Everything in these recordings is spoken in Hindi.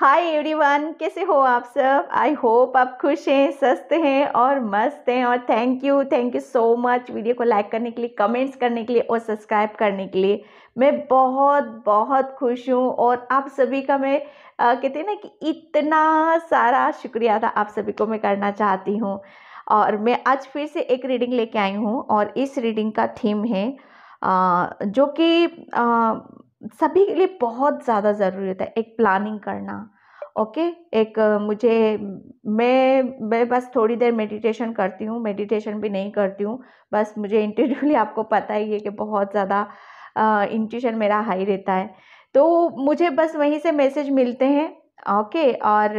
हाय एवरीवन कैसे हो आप सब आई होप आप खुश हैं सस्ते हैं और मस्त हैं और thank you thank you so much video को लाइक करने के लिए कमेंट्स करने के लिए और सब्सक्राइब करने के लिए मैं बहुत बहुत खुश हूँ और आप सभी का मैं कहते हैं ना कि इतना सारा शुक्रिया था आप सभी को मैं करना चाहती हूँ और मैं आज फिर से एक रीडिंग लेके आई हूँ और इस रीडिंग का थीम है आ, जो कि सभी के लिए बहुत ज़्यादा ज़रूरी होता है एक प्लानिंग करना ओके एक मुझे मैं मैं बस थोड़ी देर मेडिटेशन करती हूँ मेडिटेशन भी नहीं करती हूँ बस मुझे इंटरव्यूली आपको पता ही है कि बहुत ज़्यादा इंटेंशन मेरा हाई रहता है तो मुझे बस वहीं से मैसेज मिलते हैं ओके और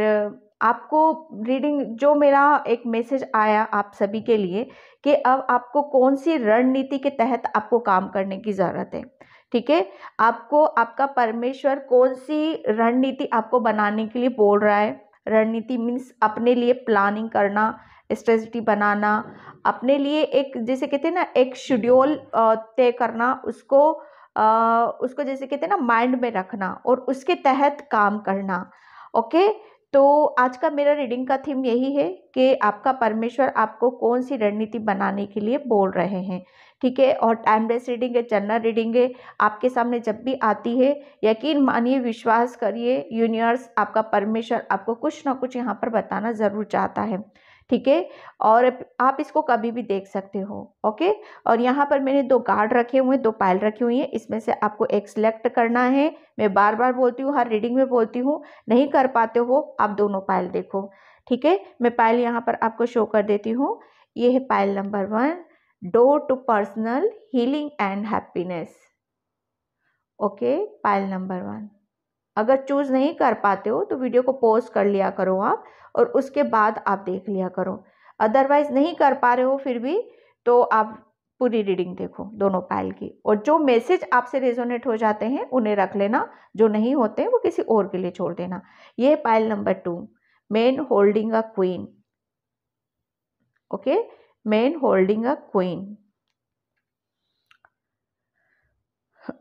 आपको रीडिंग जो मेरा एक मैसेज आया आप सभी के लिए कि अब आपको कौन सी रणनीति के तहत आपको काम करने की ज़रूरत है ठीक है आपको आपका परमेश्वर कौन सी रणनीति आपको बनाने के लिए बोल रहा है रणनीति मीन्स अपने लिए प्लानिंग करना स्ट्रेटी बनाना अपने लिए एक जैसे कहते हैं ना एक शेड्यूल तय करना उसको उसको जैसे कहते हैं ना माइंड में रखना और उसके तहत काम करना ओके तो आज का मेरा रीडिंग का थीम यही है कि आपका परमेश्वर आपको कौन सी रणनीति बनाने के लिए बोल रहे हैं ठीक है और टाइमलेस रीडिंग है जनरल रीडिंग है आपके सामने जब भी आती है यकीन मानिए विश्वास करिए यूनिवर्स आपका परमेश्वर आपको कुछ ना कुछ यहाँ पर बताना ज़रूर चाहता है ठीक है और आप इसको कभी भी देख सकते हो ओके और यहाँ पर मैंने दो गार्ड रखे हुए हैं दो पायल रखी हुई हैं इसमें से आपको एक सिलेक्ट करना है मैं बार बार बोलती हूँ हर रीडिंग में बोलती हूँ नहीं कर पाते हो आप दोनों पायल देखो ठीक है मैं पायल यहाँ पर आपको शो कर देती हूँ ये है pile number one door to personal healing and happiness okay pile number one अगर चूज नहीं कर पाते हो तो वीडियो को पॉज कर लिया करो आप और उसके बाद आप देख लिया करो अदरवाइज नहीं कर पा रहे हो फिर भी तो आप पूरी रीडिंग देखो दोनों पाइल की और जो मैसेज आपसे रेजोनेट हो जाते हैं उन्हें रख लेना जो नहीं होते वो किसी और के लिए छोड़ देना ये pile number two man holding a queen okay okay? man holding a queen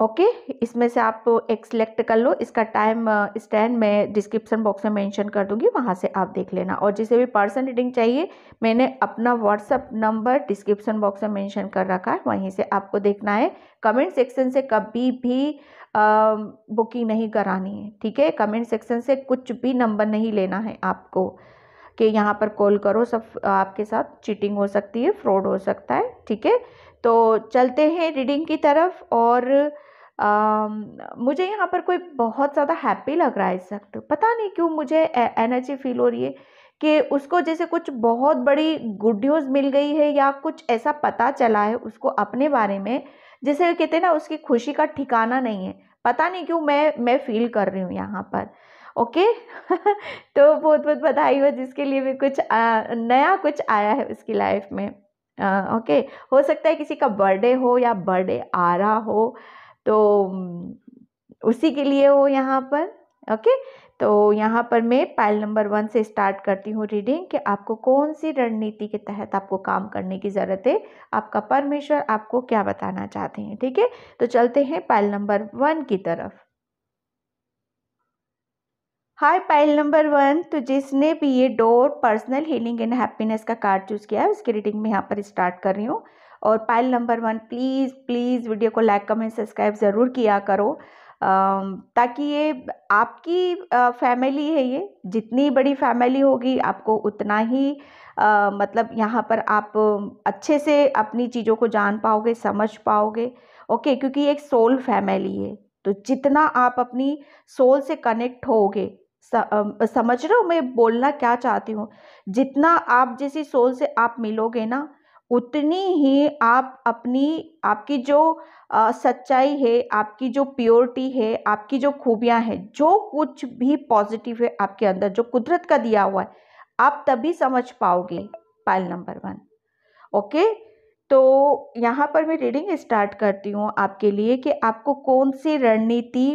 okay okay, इसमें से आप एक सिलेक्ट कर लो इसका टाइम स्टैंड uh, मैं डिस्क्रिप्शन बॉक्स में मेंशन कर दूंगी वहां से आप देख लेना और जिसे भी पर्सन रीडिंग चाहिए मैंने अपना व्हाट्सअप नंबर डिस्क्रिप्शन बॉक्स में मेंशन कर रखा है वहीं से आपको देखना है कमेंट सेक्शन से कभी भी आ, uh, बुकिंग नहीं करानी है ठीक है कमेंट सेक्शन से कुछ भी नंबर नहीं लेना है आपको कि यहाँ पर कॉल करो सब आपके साथ चीटिंग हो सकती है फ्रॉड हो सकता है ठीक है तो चलते हैं रीडिंग की तरफ और आ, मुझे यहाँ पर कोई बहुत ज़्यादा हैप्पी लग रहा है इस वक्त पता नहीं क्यों मुझे एनर्जी फील हो रही है कि उसको जैसे कुछ बहुत बड़ी गुड न्यूज़ मिल गई है या कुछ ऐसा पता चला है उसको अपने बारे में जैसे कहते हैं ना उसकी खुशी का ठिकाना नहीं है पता नहीं क्यों मैं मैं फील कर रही हूँ यहाँ पर ओके तो बहुत बहुत बधाई हो जिसके लिए भी कुछ आ, नया कुछ आया है उसकी लाइफ में आ, ओके हो सकता है किसी का बर्थडे हो या बर्थडे आ रहा हो तो उसी के लिए हो यहाँ पर ओके तो यहाँ पर मैं पाइल नंबर वन से स्टार्ट करती हूँ रीडिंग कि आपको कौन सी रणनीति के तहत आपको काम करने की ज़रूरत है आपका परमेश्वर आपको क्या बताना चाहते हैं ठीक है तो चलते हैं पाइल नंबर वन की तरफ हाय पाइल नंबर वन तो जिसने भी ये door personal healing and happiness का कार्ड चूज़ किया है उसकी रीडिंग मैं यहाँ पर स्टार्ट कर रही हूँ और pile number one please please video को लाइक कमेंट सब्सक्राइब ज़रूर किया करो ताकि ये आपकी फैमिली है ये जितनी बड़ी फैमिली होगी आपको उतना ही आ, मतलब यहाँ पर आप अच्छे से अपनी चीज़ों को जान पाओगे समझ पाओगे ओके क्योंकि एक सोल फैमिली है तो जितना आप अपनी सोल से कनेक्ट होगे समझ रहे हो मैं बोलना क्या चाहती हूँ जितना आप जैसी सोल से आप मिलोगे ना उतनी ही आप अपनी आपकी जो आ, सच्चाई है आपकी जो प्योरिटी है आपकी जो खूबियाँ हैं जो कुछ भी पॉजिटिव है आपके अंदर जो कुदरत का दिया हुआ है आप तभी समझ पाओगे पाइल नंबर वन ओके तो यहाँ पर मैं रीडिंग स्टार्ट करती हूँ आपके लिए कि आपको कौन सी रणनीति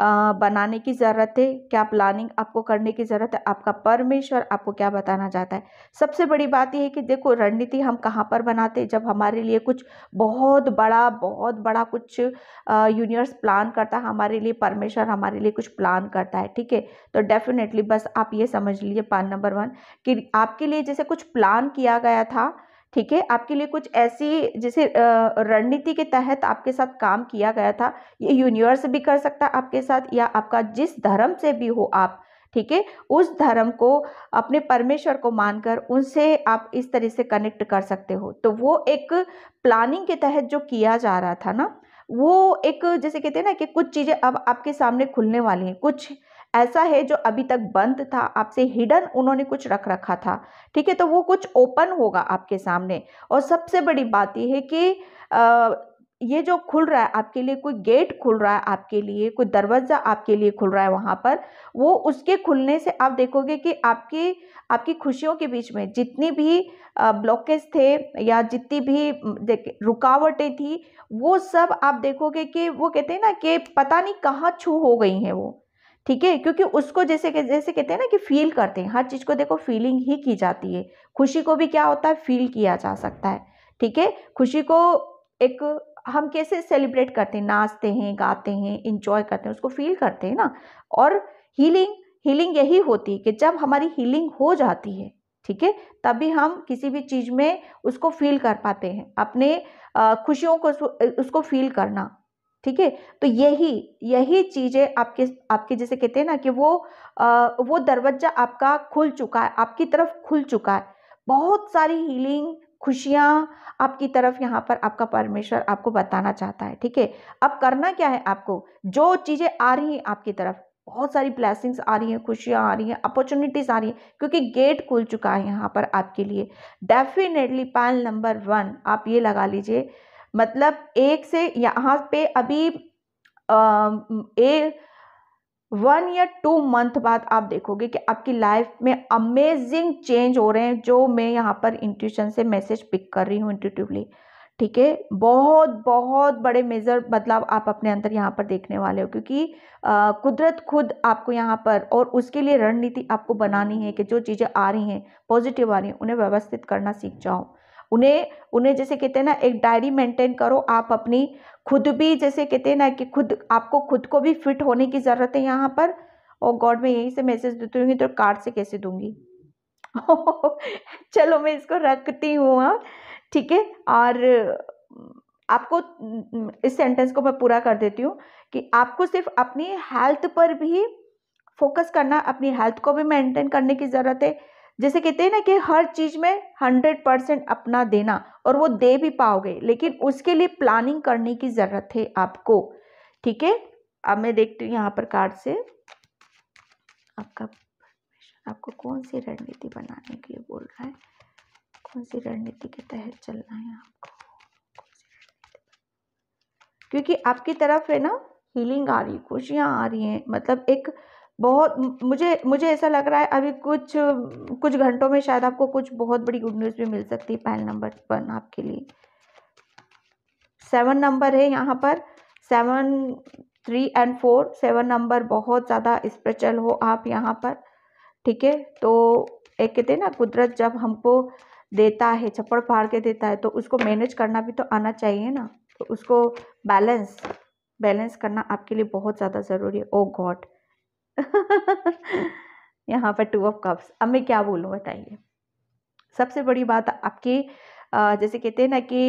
बनाने की ज़रूरत है क्या प्लानिंग आपको करने की ज़रूरत है आपका परमेश्वर आपको क्या बताना चाहता है सबसे बड़ी बात यह है कि देखो रणनीति हम कहाँ पर बनाते हैं जब हमारे लिए कुछ बहुत बड़ा बहुत बड़ा कुछ यूनिवर्स प्लान करता है हमारे लिए परमेश्वर हमारे लिए कुछ प्लान करता है ठीक है तो डेफिनेटली बस आप ये समझ लीजिए पान नंबर वन कि आपके लिए जैसे कुछ प्लान किया गया था ठीक है आपके लिए कुछ ऐसी जैसे रणनीति के तहत आपके साथ काम किया गया था ये यूनिवर्स भी कर सकता है आपके साथ या आपका जिस धर्म से भी हो आप ठीक है उस धर्म को अपने परमेश्वर को मानकर उनसे आप इस तरह से कनेक्ट कर सकते हो तो वो एक प्लानिंग के तहत जो किया जा रहा था ना वो एक जैसे कहते हैं ना कि कुछ चीज़ें अब आपके सामने खुलने वाली हैं कुछ ऐसा है जो अभी तक बंद था आपसे हिडन उन्होंने कुछ रख रखा था ठीक है तो वो कुछ ओपन होगा आपके सामने और सबसे बड़ी बात यह है कि आ, ये जो खुल रहा है आपके लिए कोई गेट खुल रहा है आपके लिए कोई दरवाज़ा आपके लिए खुल रहा है वहाँ पर वो उसके खुलने से आप देखोगे कि आपकी आपकी खुशियों के बीच में जितनी भी ब्लॉकेज थे या जितनी भी रुकावटें थी वो सब आप देखोगे कि वो कहते हैं ना कि पता नहीं कहाँ छू हो गई हैं वो ठीक है क्योंकि उसको जैसे के, जैसे कहते हैं ना कि फील करते हैं हर चीज़ को देखो फीलिंग ही की जाती है खुशी को भी क्या होता है फील किया जा सकता है ठीक है खुशी को एक हम कैसे सेलिब्रेट करते हैं नाचते हैं गाते हैं इंजॉय करते हैं उसको फील करते हैं ना और हीलिंग हीलिंग यही होती है कि जब हमारी हीलिंग हो जाती है ठीक है तभी हम किसी भी चीज़ में उसको फील कर पाते हैं अपने खुशियों को उसको फील करना ठीक है तो यही यही चीज़ें आपके आपके जैसे कहते हैं ना कि वो आ, वो दरवाज़ा आपका खुल चुका है आपकी तरफ खुल चुका है बहुत सारी हीलिंग खुशियाँ आपकी तरफ यहाँ पर आपका परमेश्वर आपको बताना चाहता है ठीक है अब करना क्या है आपको जो चीज़ें आ रही हैं आपकी तरफ बहुत सारी ब्लैसिंग्स आ रही हैं खुशियाँ आ रही हैं अपॉर्चुनिटीज़ आ रही हैं क्योंकि गेट खुल चुका है यहाँ पर आपके लिए डेफिनेटली पैनल नंबर वन आप ये लगा लीजिए मतलब एक से यहाँ पे अभी ए वन या टू मंथ बाद आप देखोगे कि आपकी लाइफ में अमेजिंग चेंज हो रहे हैं जो मैं यहाँ पर इंट्यूशन से मैसेज पिक कर रही हूँ इंट्यूटिवली ठीक है बहुत बहुत बड़े मेज़र बदलाव आप अपने अंदर यहाँ पर देखने वाले हो क्योंकि आ, कुदरत खुद आपको यहाँ पर और उसके लिए रणनीति आपको बनानी है कि जो चीज़ें आ रही हैं पॉजिटिव आ रही हैं उन्हें व्यवस्थित करना सीख जाओ उन्हें उन्हें जैसे कहते हैं ना एक डायरी मेंटेन करो आप अपनी खुद भी जैसे कहते हैं ना कि खुद आपको खुद को भी फिट होने की ज़रूरत है यहाँ पर और oh गॉड मैं यहीं से मैसेज देती हूँ तो कार्ड से कैसे दूंगी चलो मैं इसको रखती हूँ हाँ ठीक है और आपको इस सेंटेंस को मैं पूरा कर देती हूँ कि आपको सिर्फ अपनी हेल्थ पर भी फोकस करना अपनी हेल्थ को भी मेंटेन करने की ज़रूरत है जैसे कहते हैं ना कि हर चीज़ में हंड्रेड परसेंट अपना देना और वो दे भी पाओगे लेकिन उसके लिए प्लानिंग करने की ज़रूरत है आपको ठीक है अब मैं देखती हूँ यहाँ पर कार्ड से आपका आपको कौन सी रणनीति बनाने के लिए बोल रहा है कौन सी रणनीति के तहत चलना है आपको क्योंकि आपकी तरफ है ना हीलिंग आ रही है खुशियाँ आ रही हैं मतलब एक बहुत मुझे मुझे ऐसा लग रहा है अभी कुछ कुछ घंटों में शायद आपको कुछ बहुत बड़ी गुड न्यूज़ भी मिल सकती है पहल नंबर वन आपके लिए सेवन नंबर है यहाँ पर seven three and four seven number बहुत ज़्यादा स्पेशल हो आप यहाँ पर ठीक है तो एक कहते हैं ना कुदरत जब हमको देता है छप्पड़ फाड़ के देता है तो उसको मैनेज करना भी तो आना चाहिए ना तो उसको बैलेंस बैलेंस करना आपके लिए बहुत ज़्यादा ज़रूरी है ओ oh गॉड यहाँ पर टू ऑफ कप्स अब मैं क्या बोलूँ बताइए सबसे बड़ी बात आपके जैसे कहते हैं ना कि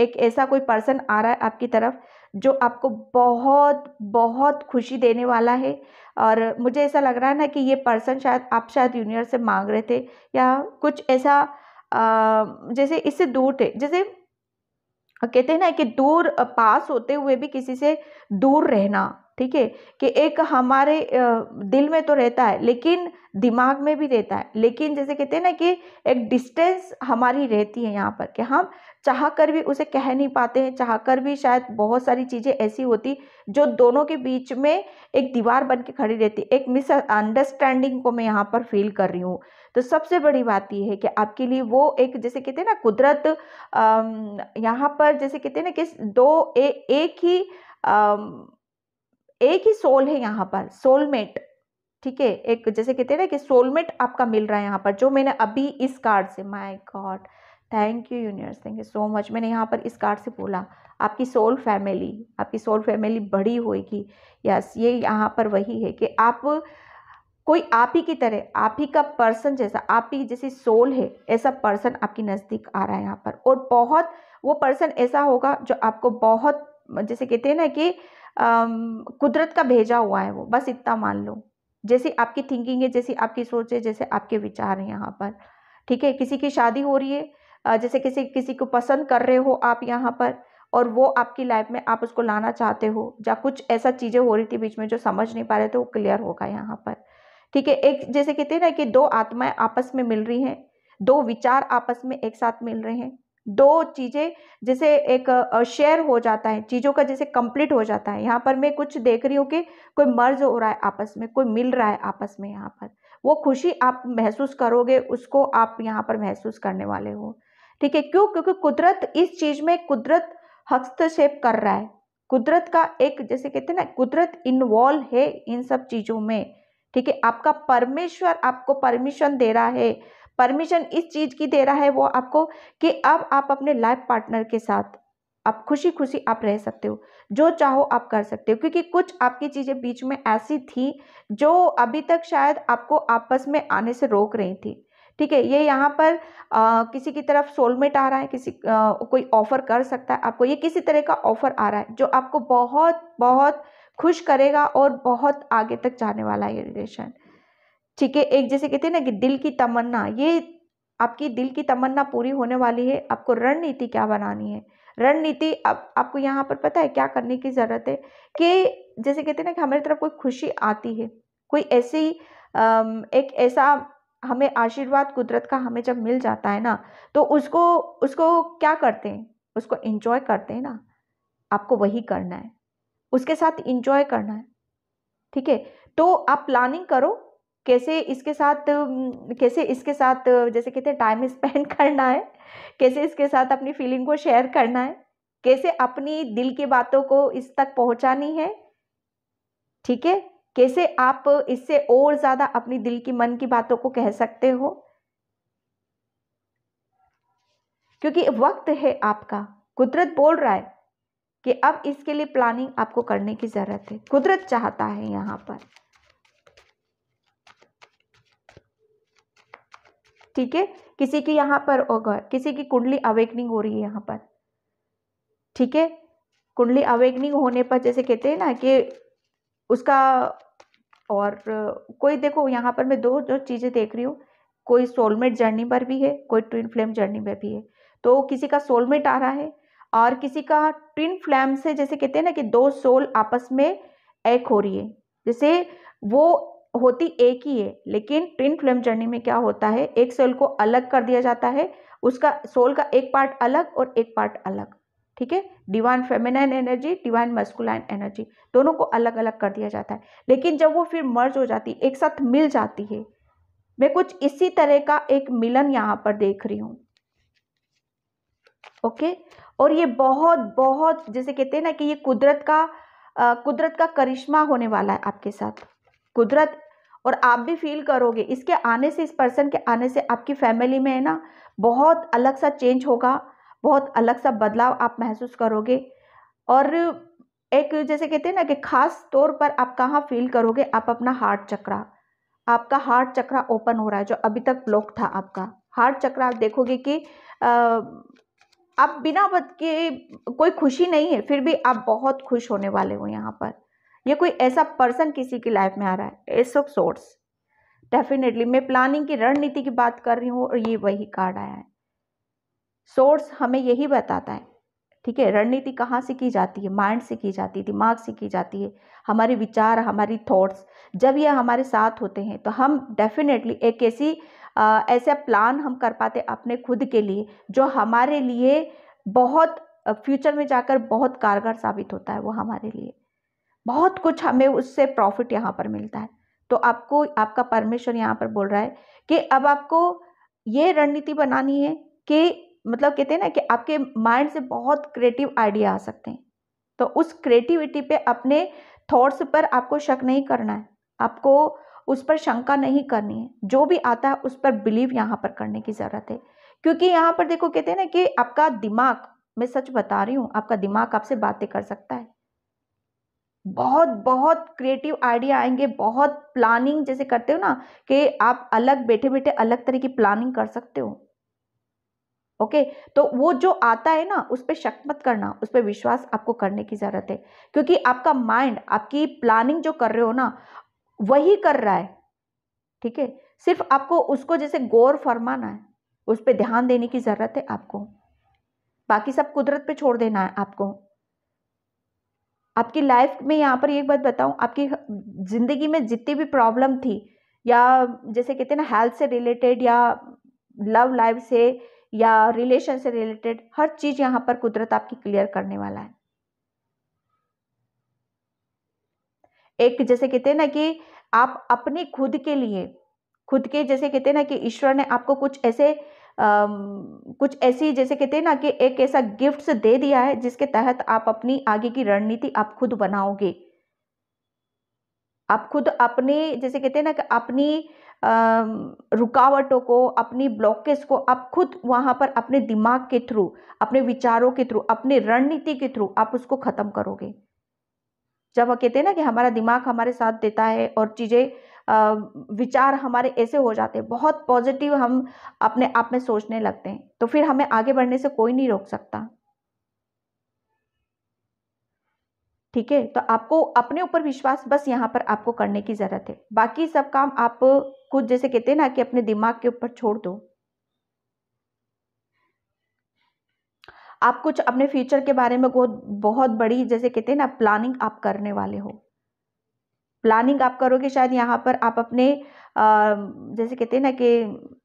एक ऐसा कोई पर्सन आ रहा है आपकी तरफ जो आपको बहुत बहुत खुशी देने वाला है और मुझे ऐसा लग रहा है ना कि ये पर्सन शायद आप शायद यूनिवर्स से मांग रहे थे या कुछ ऐसा जैसे इससे दूर थे जैसे कहते हैं ना कि दूर पास होते हुए भी किसी से दूर रहना ठीक है कि एक हमारे दिल में तो रहता है लेकिन दिमाग में भी रहता है लेकिन जैसे कहते हैं ना कि एक डिस्टेंस हमारी रहती है यहाँ पर कि हम चाह कर भी उसे कह नहीं पाते हैं चाह कर भी शायद बहुत सारी चीज़ें ऐसी होती जो दोनों के बीच में एक दीवार बन के खड़ी रहती एक मिस अंडरस्टैंडिंग को मैं यहाँ पर फील कर रही हूँ तो सबसे बड़ी बात यह है कि आपके लिए वो एक जैसे कहते हैं ना कुदरत यहाँ पर जैसे कहते हैं ना कि दो ए, एक ही एक ही सोल है यहाँ पर सोलमेट ठीक है एक जैसे कहते हैं ना कि सोलमेट आपका मिल रहा है यहाँ पर जो मैंने अभी इस कार्ड से my god thank you universe thank you so much मैंने यहाँ पर इस कार्ड से बोला आपकी सोल फैमिली आपकी सोल फैमिली बड़ी होएगी यस ये यहाँ पर वही है कि आप कोई आप ही की तरह आप ही का पर्सन जैसा आप ही जैसी सोल है ऐसा पर्सन आपकी नज़दीक आ रहा है यहाँ पर और बहुत वो पर्सन ऐसा होगा जो आपको बहुत जैसे कहते हैं ना कि कुदरत का भेजा हुआ है वो बस इतना मान लो जैसी आपकी थिंकिंग है जैसी आपकी सोच है जैसे आपके विचार हैं यहाँ पर ठीक है किसी की शादी हो रही है जैसे किसी किसी को पसंद कर रहे हो आप यहाँ पर और वो आपकी लाइफ में आप उसको लाना चाहते हो या कुछ ऐसा चीज़ें हो रही थी बीच में जो समझ नहीं पा रहे थे वो क्लियर होगा यहाँ पर ठीक है एक जैसे कहते हैं ना कि दो आत्माएं आपस में मिल रही हैं दो विचार आपस में एक साथ मिल रहे हैं दो चीज़ें जैसे एक शेयर हो जाता है चीज़ों का जैसे कंप्लीट हो जाता है यहाँ पर मैं कुछ देख रही हूँ कि कोई मर्ज हो रहा है आपस में कोई मिल रहा है आपस में यहाँ पर वो खुशी आप महसूस करोगे उसको आप यहाँ पर महसूस करने वाले हो ठीक है क्यों क्योंकि कुदरत इस चीज़ में कुदरत हस्तक्षेप कर रहा है कुदरत का एक जैसे कहते हैं ना कुदरत इन्वॉल्व है इन सब चीज़ों में ठीक है आपका परमेश्वर आपको परमिशन दे रहा है परमिशन इस चीज़ की दे रहा है वो आपको कि अब आप अपने लाइफ पार्टनर के साथ आप खुशी खुशी आप रह सकते हो जो चाहो आप कर सकते हो क्योंकि कुछ आपकी चीज़ें बीच में ऐसी थी जो अभी तक शायद आपको आपस में आने से रोक रही थी ठीक है ये यहाँ पर आ, किसी की तरफ सोलमेट आ रहा है किसी आ, कोई ऑफर कर सकता है आपको ये किसी तरह का ऑफर आ रहा है जो आपको बहुत बहुत खुश करेगा और बहुत आगे तक जाने वाला है ये रिलेशन ठीक है एक जैसे कहते हैं ना कि दिल की तमन्ना ये आपकी दिल की तमन्ना पूरी होने वाली है आपको रणनीति क्या बनानी है रणनीति अब आपको यहाँ पर पता है क्या करने की ज़रूरत है कि जैसे कहते हैं ना कि हमारी तरफ कोई खुशी आती है कोई ऐसी एक ऐसा हमें आशीर्वाद कुदरत का हमें जब मिल जाता है ना तो उसको उसको क्या करते हैं उसको इंजॉय करते हैं ना आपको वही करना है उसके साथ इंजॉय करना है ठीक है तो आप प्लानिंग करो कैसे इसके साथ कैसे इसके साथ जैसे कहते हैं टाइम स्पेंड करना है कैसे इसके साथ अपनी फीलिंग को शेयर करना है कैसे अपनी दिल की बातों को इस तक पहुंचानी है ठीक है कैसे आप इससे और ज़्यादा अपनी दिल की मन की बातों को कह सकते हो क्योंकि वक्त है आपका कुदरत बोल रहा है कि अब इसके लिए प्लानिंग आपको करने की ज़रूरत है कुदरत चाहता है यहाँ पर ठीक है किसी की यहाँ पर अगर किसी की कुंडली अवेकनिंग हो रही है यहाँ पर ठीक है कुंडली अवेकनिंग होने पर जैसे कहते हैं ना कि उसका और कोई देखो यहाँ पर मैं दो जो चीज़ें देख रही हूँ कोई सोलमेट जर्नी पर भी है कोई ट्विन फ्लेम जर्नी पर भी है तो किसी का सोलमेट आ रहा है और किसी का ट्विन फ्लेम से जैसे कहते हैं ना कि दो सोल आपस में एक हो रही है जैसे वो होती एक ही है लेकिन ट्विन फ्लेम जर्नी में क्या होता है एक सेल को अलग कर दिया जाता है उसका सोल का एक पार्ट अलग और एक पार्ट अलग ठीक है divine feminine energy divine masculine energy दोनों को अलग अलग कर दिया जाता है लेकिन जब वो फिर मर्ज हो जाती एक साथ मिल जाती है मैं कुछ इसी तरह का एक मिलन यहाँ पर देख रही हूँ ओके और ये बहुत बहुत जैसे कहते हैं ना कि ये कुदरत का कुदरत का करिश्मा होने वाला है आपके साथ कुदरत और आप भी फील करोगे इसके आने से इस पर्सन के आने से आपकी फैमिली में है ना बहुत अलग सा चेंज होगा बहुत अलग सा बदलाव आप महसूस करोगे और एक जैसे कहते हैं ना कि खास तौर पर आप कहाँ फील करोगे आप अपना हार्ट चक्रा आपका हार्ट चक्रा ओपन हो रहा है जो अभी तक ब्लॉक था आपका हार्ट चक्रा आप देखोगे कि आप बिना बद के कोई खुशी नहीं है फिर भी आप बहुत खुश होने वाले हो यहाँ पर या कोई ऐसा पर्सन किसी की लाइफ में आ रहा है एस ऑफ सोर्स डेफिनेटली मैं प्लानिंग की रणनीति की बात कर रही हूँ और ये वही कार्ड आया है सोर्स हमें यही बताता है ठीक है रणनीति कहाँ से की जाती है माइंड से की जाती है दिमाग से की जाती है हमारे विचार हमारी थॉट्स जब ये हमारे साथ होते हैं तो हम डेफिनेटली एक ऐसी ऐसा प्लान हम कर पाते अपने खुद के लिए जो हमारे लिए बहुत फ्यूचर में जाकर बहुत कारगर साबित होता है वो हमारे लिए बहुत कुछ हमें उससे प्रॉफिट यहाँ पर मिलता है तो आपको आपका परमेश्वर यहाँ पर बोल रहा है कि अब आपको ये रणनीति बनानी है कि मतलब कहते हैं ना कि आपके माइंड से बहुत क्रिएटिव आइडिया आ सकते हैं तो उस क्रिएटिविटी पे अपने थॉट्स पर आपको शक नहीं करना है आपको उस पर शंका नहीं करनी है जो भी आता है उस पर बिलीव यहाँ पर करने की ज़रूरत है क्योंकि यहाँ पर देखो कहते हैं ना कि आपका दिमाग मैं सच बता रही हूँ आपका दिमाग आपसे बातें कर सकता है बहुत बहुत क्रिएटिव आइडिया आएंगे बहुत प्लानिंग जैसे करते हो ना कि आप अलग बैठे बैठे अलग तरह की प्लानिंग कर सकते हो ओके तो वो जो आता है ना उस पर शक मत करना उस पर विश्वास आपको करने की ज़रूरत है क्योंकि आपका माइंड आपकी प्लानिंग जो कर रहे हो ना वही कर रहा है ठीक है सिर्फ आपको उसको जैसे गौर फरमाना है उस पर ध्यान देने की ज़रूरत है आपको बाकी सब कुदरत पे छोड़ देना है आपको आपकी लाइफ में यहाँ पर एक बात बताऊँ आपकी ज़िंदगी में जितनी भी प्रॉब्लम थी या जैसे कहते हैं ना हेल्थ से रिलेटेड या लव लाइफ से या रिलेशन से रिलेटेड हर चीज़ यहाँ पर कुदरत आपकी क्लियर करने वाला है एक जैसे कहते हैं ना कि आप अपने खुद के लिए खुद के जैसे कहते हैं ना कि ईश्वर ने आपको कुछ ऐसे कुछ ऐसी जैसे कहते हैं ना कि एक ऐसा गिफ्ट दे दिया है जिसके तहत आप अपनी आगे की रणनीति आप खुद बनाओगे आप खुद अपने जैसे कहते हैं ना कि अपनी रुकावटों को अपनी ब्लॉकेज को आप खुद वहाँ पर अपने दिमाग के थ्रू अपने विचारों के थ्रू अपने रणनीति के थ्रू आप उसको ख़त्म करोगे जब वह कहते हैं ना कि हमारा दिमाग हमारे साथ देता है और चीज़ें विचार हमारे ऐसे हो जाते हैं बहुत पॉजिटिव हम अपने आप में सोचने लगते हैं तो फिर हमें आगे बढ़ने से कोई नहीं रोक सकता ठीक है तो आपको अपने ऊपर विश्वास बस यहाँ पर आपको करने की ज़रूरत है बाकी सब काम आप खुद जैसे कहते हैं ना कि अपने दिमाग के ऊपर छोड़ दो आप कुछ अपने फ्यूचर के बारे में बहुत बहुत बड़ी जैसे कहते हैं ना प्लानिंग आप करने वाले हो प्लानिंग आप करोगे शायद यहाँ पर आप अपने जैसे कहते हैं ना कि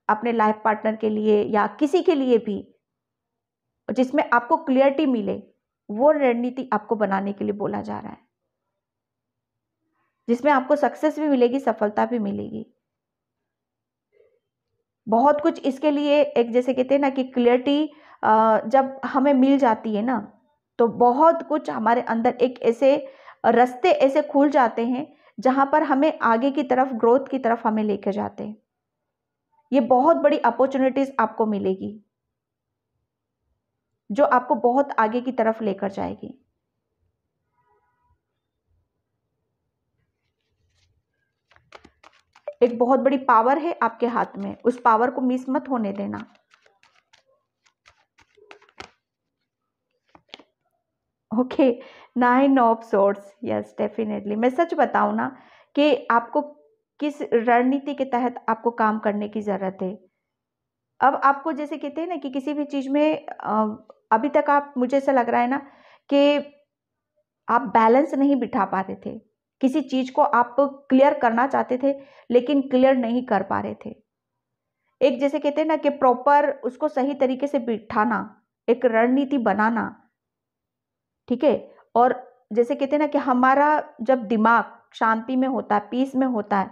अपने लाइफ पार्टनर के लिए या किसी के लिए भी जिसमें आपको क्लियरिटी मिले वो रणनीति आपको बनाने के लिए बोला जा रहा है जिसमें आपको सक्सेस भी मिलेगी सफलता भी मिलेगी बहुत कुछ इसके लिए एक जैसे कहते हैं ना कि क्लियरिटी जब हमें मिल जाती है ना तो बहुत कुछ हमारे अंदर एक ऐसे रास्ते ऐसे खुल जाते हैं जहाँ पर हमें आगे की तरफ ग्रोथ की तरफ हमें लेके जाते हैं ये बहुत बड़ी अपॉर्चुनिटीज आपको मिलेगी जो आपको बहुत आगे की तरफ लेकर जाएगी एक बहुत बड़ी पावर है आपके हाथ में उस पावर को मिस मत होने देना okay nine of swords yes definitely मैं सच बताऊँ ना कि आपको किस रणनीति के तहत आपको काम करने की ज़रूरत है अब आपको जैसे कहते हैं ना कि किसी भी चीज़ में अभी तक आप मुझे ऐसा लग रहा है ना कि आप बैलेंस नहीं बिठा पा रहे थे किसी चीज़ को आप क्लियर करना चाहते थे लेकिन क्लियर नहीं कर पा रहे थे एक जैसे कहते हैं ना कि प्रॉपर उसको सही तरीके से बिठाना एक रणनीति बनाना ठीक है और जैसे कहते हैं ना कि हमारा जब दिमाग शांति में होता है पीस में होता है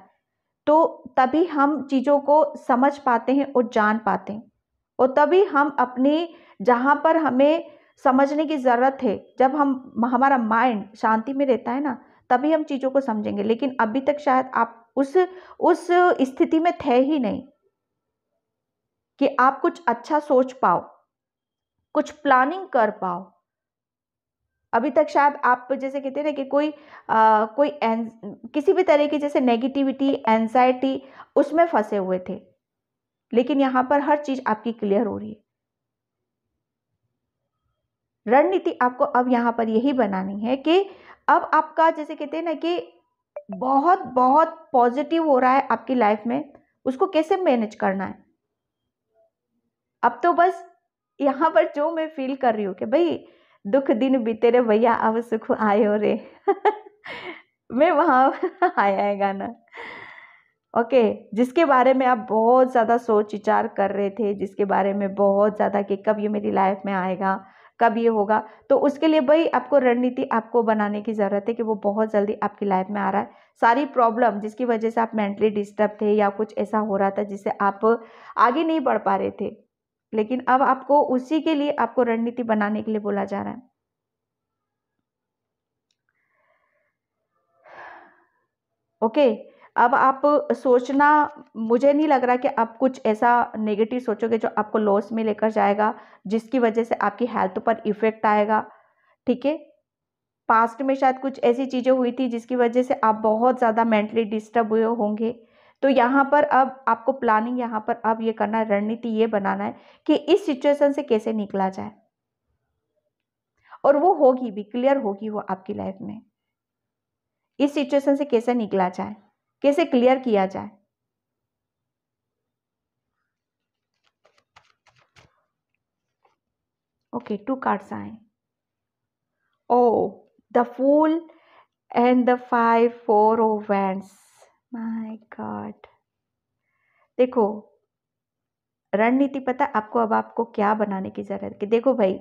तो तभी हम चीज़ों को समझ पाते हैं और जान पाते हैं और तभी हम अपने जहाँ पर हमें समझने की ज़रूरत है जब हम हमारा माइंड शांति में रहता है ना तभी हम चीज़ों को समझेंगे लेकिन अभी तक शायद आप उस उस स्थिति में थे ही नहीं कि आप कुछ अच्छा सोच पाओ कुछ प्लानिंग कर पाओ अभी तक शायद आप जैसे कहते हैं ना कि कोई आ, कोई एन, किसी भी तरह की जैसे नेगेटिविटी एनजाइटी उसमें फंसे हुए थे लेकिन यहां पर हर चीज़ आपकी क्लियर हो रही है रणनीति आपको अब यहाँ पर यही बनानी है कि अब आपका जैसे कहते हैं ना कि बहुत बहुत पॉजिटिव हो रहा है आपकी लाइफ में उसको कैसे मैनेज करना है अब तो बस यहां पर जो मैं फील कर रही हूं कि भाई दुख दिन बीते रे भैया अब सुख आयो रे मैं वहाँ आया है गाना ओके जिसके बारे में आप बहुत ज़्यादा सोच विचार कर रहे थे जिसके बारे में बहुत ज़्यादा कि कब ये मेरी लाइफ में आएगा कब ये होगा तो उसके लिए भाई आपको रणनीति आपको बनाने की ज़रूरत है कि वो बहुत जल्दी आपकी लाइफ में आ रहा है सारी प्रॉब्लम जिसकी वजह से आप मेंटली डिस्टर्ब थे या कुछ ऐसा हो रहा था जिससे आप आगे नहीं बढ़ पा रहे थे लेकिन अब आपको उसी के लिए आपको रणनीति बनाने के लिए बोला जा रहा है ओके अब आप सोचना मुझे नहीं लग रहा कि आप कुछ ऐसा नेगेटिव सोचोगे जो आपको लॉस में लेकर जाएगा जिसकी वजह से आपकी हेल्थ पर इफेक्ट आएगा ठीक है पास्ट में शायद कुछ ऐसी चीज़ें हुई थी जिसकी वजह से आप बहुत ज़्यादा मेंटली डिस्टर्ब हुए होंगे तो यहाँ पर अब आपको प्लानिंग यहाँ पर अब ये करना रणनीति ये बनाना है कि इस सिचुएशन से कैसे निकला जाए और वो होगी भी क्लियर होगी वो आपकी लाइफ में इस सिचुएशन से कैसे निकला जाए कैसे क्लियर किया जाए ओके टू कार्ड्स आए oh the fool and the five four of wands my god देखो रणनीति पता आपको अब आपको क्या बनाने की ज़रूरत कि देखो भाई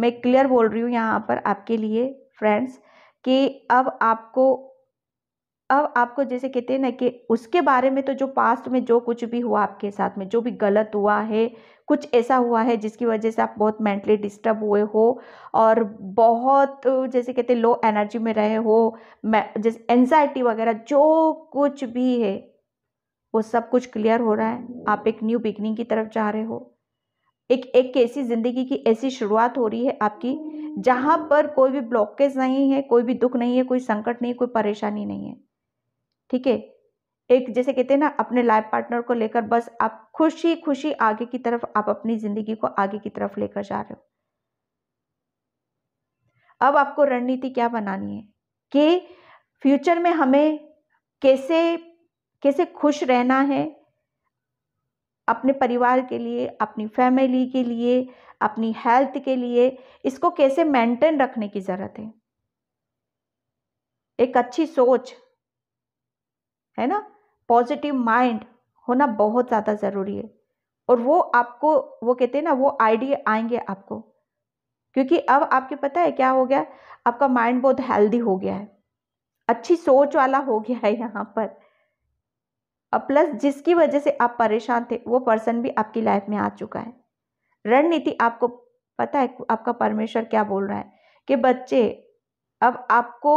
मैं क्लियर बोल रही हूँ यहाँ पर आपके लिए फ्रेंड्स कि अब आपको अब आपको जैसे कहते हैं ना कि उसके बारे में तो जो पास्ट में जो कुछ भी हुआ आपके साथ में जो भी गलत हुआ है कुछ ऐसा हुआ है जिसकी वजह से आप बहुत मेंटली डिस्टर्ब हुए हो और बहुत जैसे कहते हैं लो एनर्जी में रहे हो जैसे एनजाइटी वगैरह जो कुछ भी है वो सब कुछ क्लियर हो रहा है आप एक न्यू बिगनिंग की तरफ जा रहे हो एक एक ऐसी ज़िंदगी की ऐसी शुरुआत हो रही है आपकी जहाँ पर कोई भी ब्लॉकेज नहीं है कोई भी दुख नहीं है कोई संकट नहीं है कोई परेशानी नहीं है ठीक है एक जैसे कहते हैं ना अपने लाइफ पार्टनर को लेकर बस आप खुशी खुशी आगे की तरफ आप अपनी ज़िंदगी को आगे की तरफ लेकर जा रहे हो अब आपको रणनीति क्या बनानी है कि फ्यूचर में हमें कैसे कैसे खुश रहना है अपने परिवार के लिए अपनी फैमिली के लिए अपनी हेल्थ के लिए इसको कैसे मेंटेन रखने की ज़रूरत है एक अच्छी सोच है ना पॉजिटिव माइंड होना बहुत ज़्यादा ज़रूरी है और वो आपको वो कहते हैं ना वो आइडिया आएंगे आपको क्योंकि अब आपके पता है क्या हो गया आपका माइंड बहुत हेल्दी हो गया है अच्छी सोच वाला हो गया है यहाँ पर और प्लस जिसकी वजह से आप परेशान थे वो पर्सन भी आपकी लाइफ में आ चुका है रणनीति आपको पता है आपका परमेश्वर क्या बोल रहा है कि बच्चे अब आपको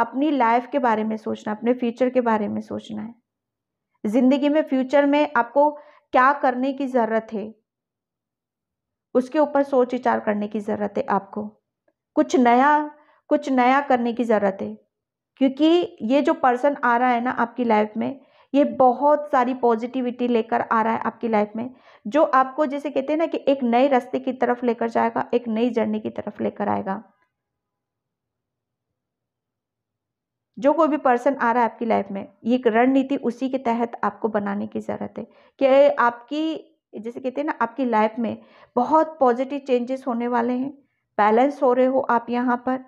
अपनी लाइफ के बारे में सोचना अपने फ्यूचर के बारे में सोचना है ज़िंदगी में फ्यूचर में आपको क्या करने की ज़रूरत है उसके ऊपर सोच विचार करने की ज़रूरत है आपको कुछ नया कुछ नया करने की ज़रूरत है क्योंकि ये जो पर्सन आ रहा है ना आपकी लाइफ में ये बहुत सारी पॉजिटिविटी लेकर आ रहा है आपकी लाइफ में जो आपको जैसे कहते हैं ना कि एक नए रास्ते की तरफ लेकर जाएगा एक नई जर्नी की तरफ लेकर आएगा जो कोई भी पर्सन आ रहा है आपकी लाइफ में ये रणनीति उसी के तहत आपको बनाने की ज़रूरत है कि आपकी जैसे कहते हैं ना आपकी लाइफ में बहुत पॉजिटिव चेंजेस होने वाले हैं बैलेंस हो रहे हो आप यहाँ पर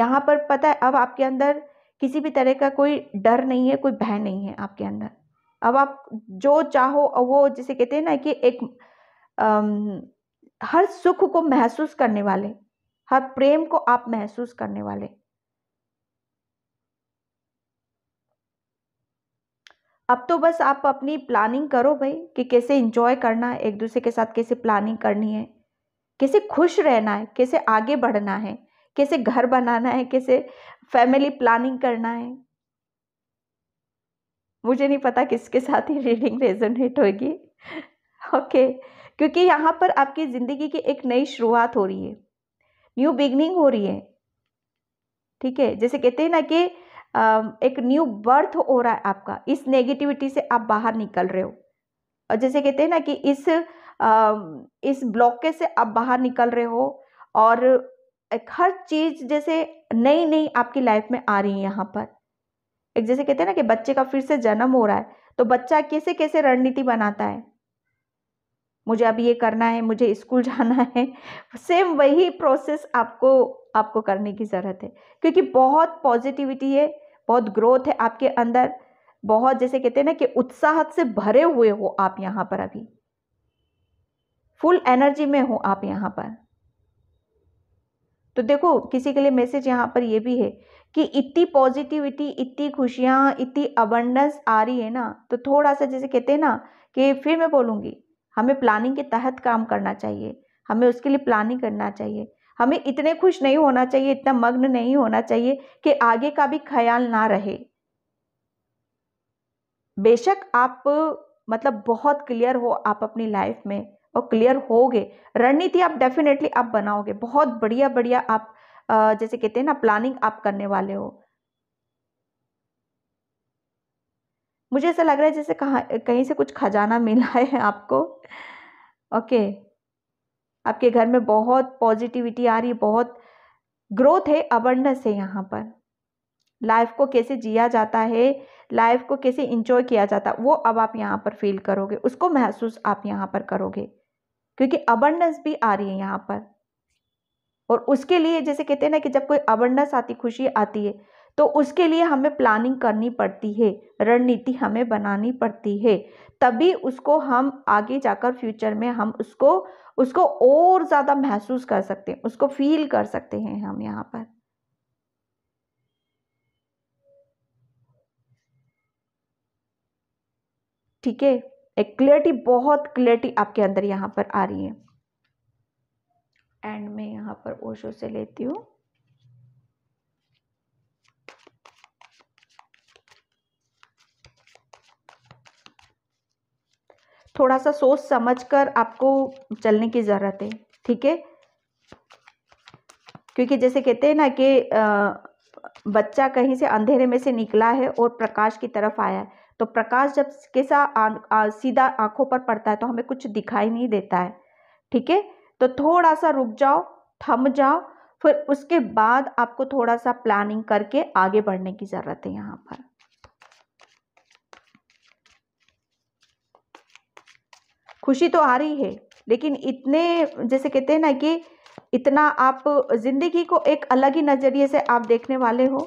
यहाँ पर पता है अब आपके अंदर किसी भी तरह का कोई डर नहीं है कोई भय नहीं है आपके अंदर अब आप जो चाहो वो जैसे कहते हैं ना कि एक आम, हर सुख को महसूस करने वाले हर प्रेम को आप महसूस करने वाले अब तो बस आप अपनी प्लानिंग करो भाई कि कैसे इंजॉय करना है एक दूसरे के साथ कैसे प्लानिंग करनी है कैसे खुश रहना है कैसे आगे बढ़ना है कैसे घर बनाना है कैसे फैमिली प्लानिंग करना है मुझे नहीं पता किसके साथ ही रीडिंग रेजोनेट होगी ओके okay. क्योंकि यहाँ पर आपकी ज़िंदगी की एक नई शुरुआत हो रही है न्यू बिगनिंग हो रही है ठीक है जैसे कहते हैं ना कि एक न्यू बर्थ हो रहा है आपका इस नेगेटिविटी से आप बाहर निकल रहे हो और जैसे कहते हैं ना कि इस इस ब्लॉकेज से आप बाहर निकल रहे हो और हर चीज़ जैसे नई नई आपकी लाइफ में आ रही है यहाँ पर एक जैसे कहते हैं ना कि बच्चे का फिर से जन्म हो रहा है तो बच्चा कैसे कैसे रणनीति बनाता है मुझे अब ये करना है मुझे स्कूल जाना है सेम वही प्रोसेस आपको आपको करने की ज़रूरत है क्योंकि बहुत पॉजिटिविटी है बहुत ग्रोथ है आपके अंदर बहुत जैसे कहते हैं ना कि उत्साह से भरे हुए हो आप यहाँ पर अभी फुल एनर्जी में हो आप यहाँ पर तो देखो किसी के लिए मैसेज यहाँ पर ये भी है कि इतनी पॉजिटिविटी इतनी खुशियाँ इतनी अबंडेंस आ रही है ना तो थोड़ा सा जैसे कहते हैं ना कि फिर मैं बोलूँगी हमें प्लानिंग के तहत काम करना चाहिए हमें उसके लिए प्लानिंग करना चाहिए हमें इतने खुश नहीं होना चाहिए इतना मग्न नहीं होना चाहिए कि आगे का भी ख्याल ना रहे बेशक आप मतलब बहुत क्लियर हो आप अपनी लाइफ में और क्लियर होगे रणनीति आप डेफिनेटली आप बनाओगे बहुत बढ़िया बढ़िया आप जैसे कहते हैं ना प्लानिंग आप करने वाले हो मुझे ऐसा लग रहा है जैसे कहाँ कहीं से कुछ खजाना मिला है आपको ओके आपके घर में बहुत पॉजिटिविटी आ रही है बहुत ग्रोथ है अबंडस है यहाँ पर लाइफ को कैसे जिया जाता है लाइफ को कैसे इंजॉय किया जाता है वो अब आप यहाँ पर फील करोगे उसको महसूस आप यहाँ पर करोगे क्योंकि अबंडस भी आ रही है यहाँ पर और उसके लिए जैसे कहते हैं ना कि जब कोई अबंडस आती खुशी आती है तो उसके लिए हमें प्लानिंग करनी पड़ती है रणनीति हमें बनानी पड़ती है तभी उसको हम आगे जाकर फ्यूचर में हम उसको उसको और ज़्यादा महसूस कर सकते हैं उसको फील कर सकते हैं हम यहाँ पर ठीक है एक क्लियरिटी बहुत क्लियरिटी आपके अंदर यहाँ पर आ रही है एंड मैं यहाँ पर ओशो से लेती हूँ थोड़ा सा सोच समझ कर आपको चलने की ज़रूरत है ठीक है क्योंकि जैसे कहते हैं ना कि बच्चा कहीं से अंधेरे में से निकला है और प्रकाश की तरफ आया है तो प्रकाश जब कैसा सीधा आंखों पर पड़ता है तो हमें कुछ दिखाई नहीं देता है ठीक है तो थोड़ा सा रुक जाओ थम जाओ फिर उसके बाद आपको थोड़ा सा प्लानिंग करके आगे बढ़ने की ज़रूरत है यहाँ पर खुशी तो आ रही है लेकिन इतने जैसे कहते हैं ना कि इतना आप ज़िंदगी को एक अलग ही नज़रिए से आप देखने वाले हो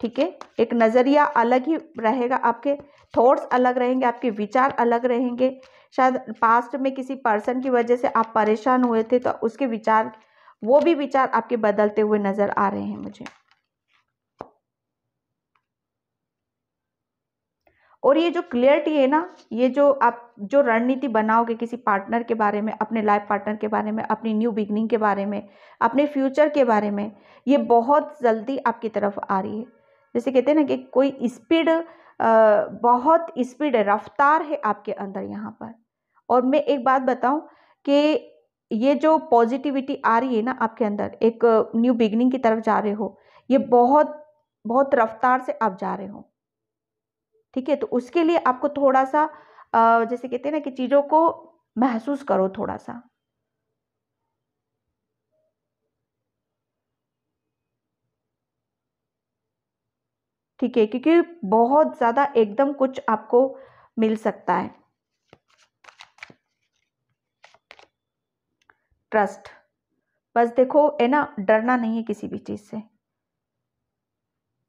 ठीक है एक नज़रिया अलग ही रहेगा आपके थॉट्स अलग रहेंगे आपके विचार अलग रहेंगे शायद पास्ट में किसी पर्सन की वजह से आप परेशान हुए थे तो उसके विचार वो भी विचार आपके बदलते हुए नज़र आ रहे हैं मुझे और ये जो क्लियरिटी है ना ये जो आप जो रणनीति बनाओगे किसी पार्टनर के बारे में अपने लाइफ पार्टनर के बारे में अपनी न्यू बिगनिंग के बारे में अपने फ्यूचर के बारे में ये बहुत जल्दी आपकी तरफ आ रही है जैसे कहते हैं ना कि कोई स्पीड बहुत स्पीड है रफ्तार है आपके अंदर यहाँ पर और मैं एक बात बताऊँ कि ये जो पॉजिटिविटी आ रही है ना आपके अंदर एक न्यू बिगनिंग की तरफ जा रहे हो ये बहुत बहुत रफ्तार से आप जा रहे हो ठीक है तो उसके लिए आपको थोड़ा सा जैसे कहते हैं ना कि चीज़ों को महसूस करो थोड़ा सा ठीक है क्योंकि बहुत ज़्यादा एकदम कुछ आपको मिल सकता है ट्रस्ट बस देखो है ना डरना नहीं है किसी भी चीज़ से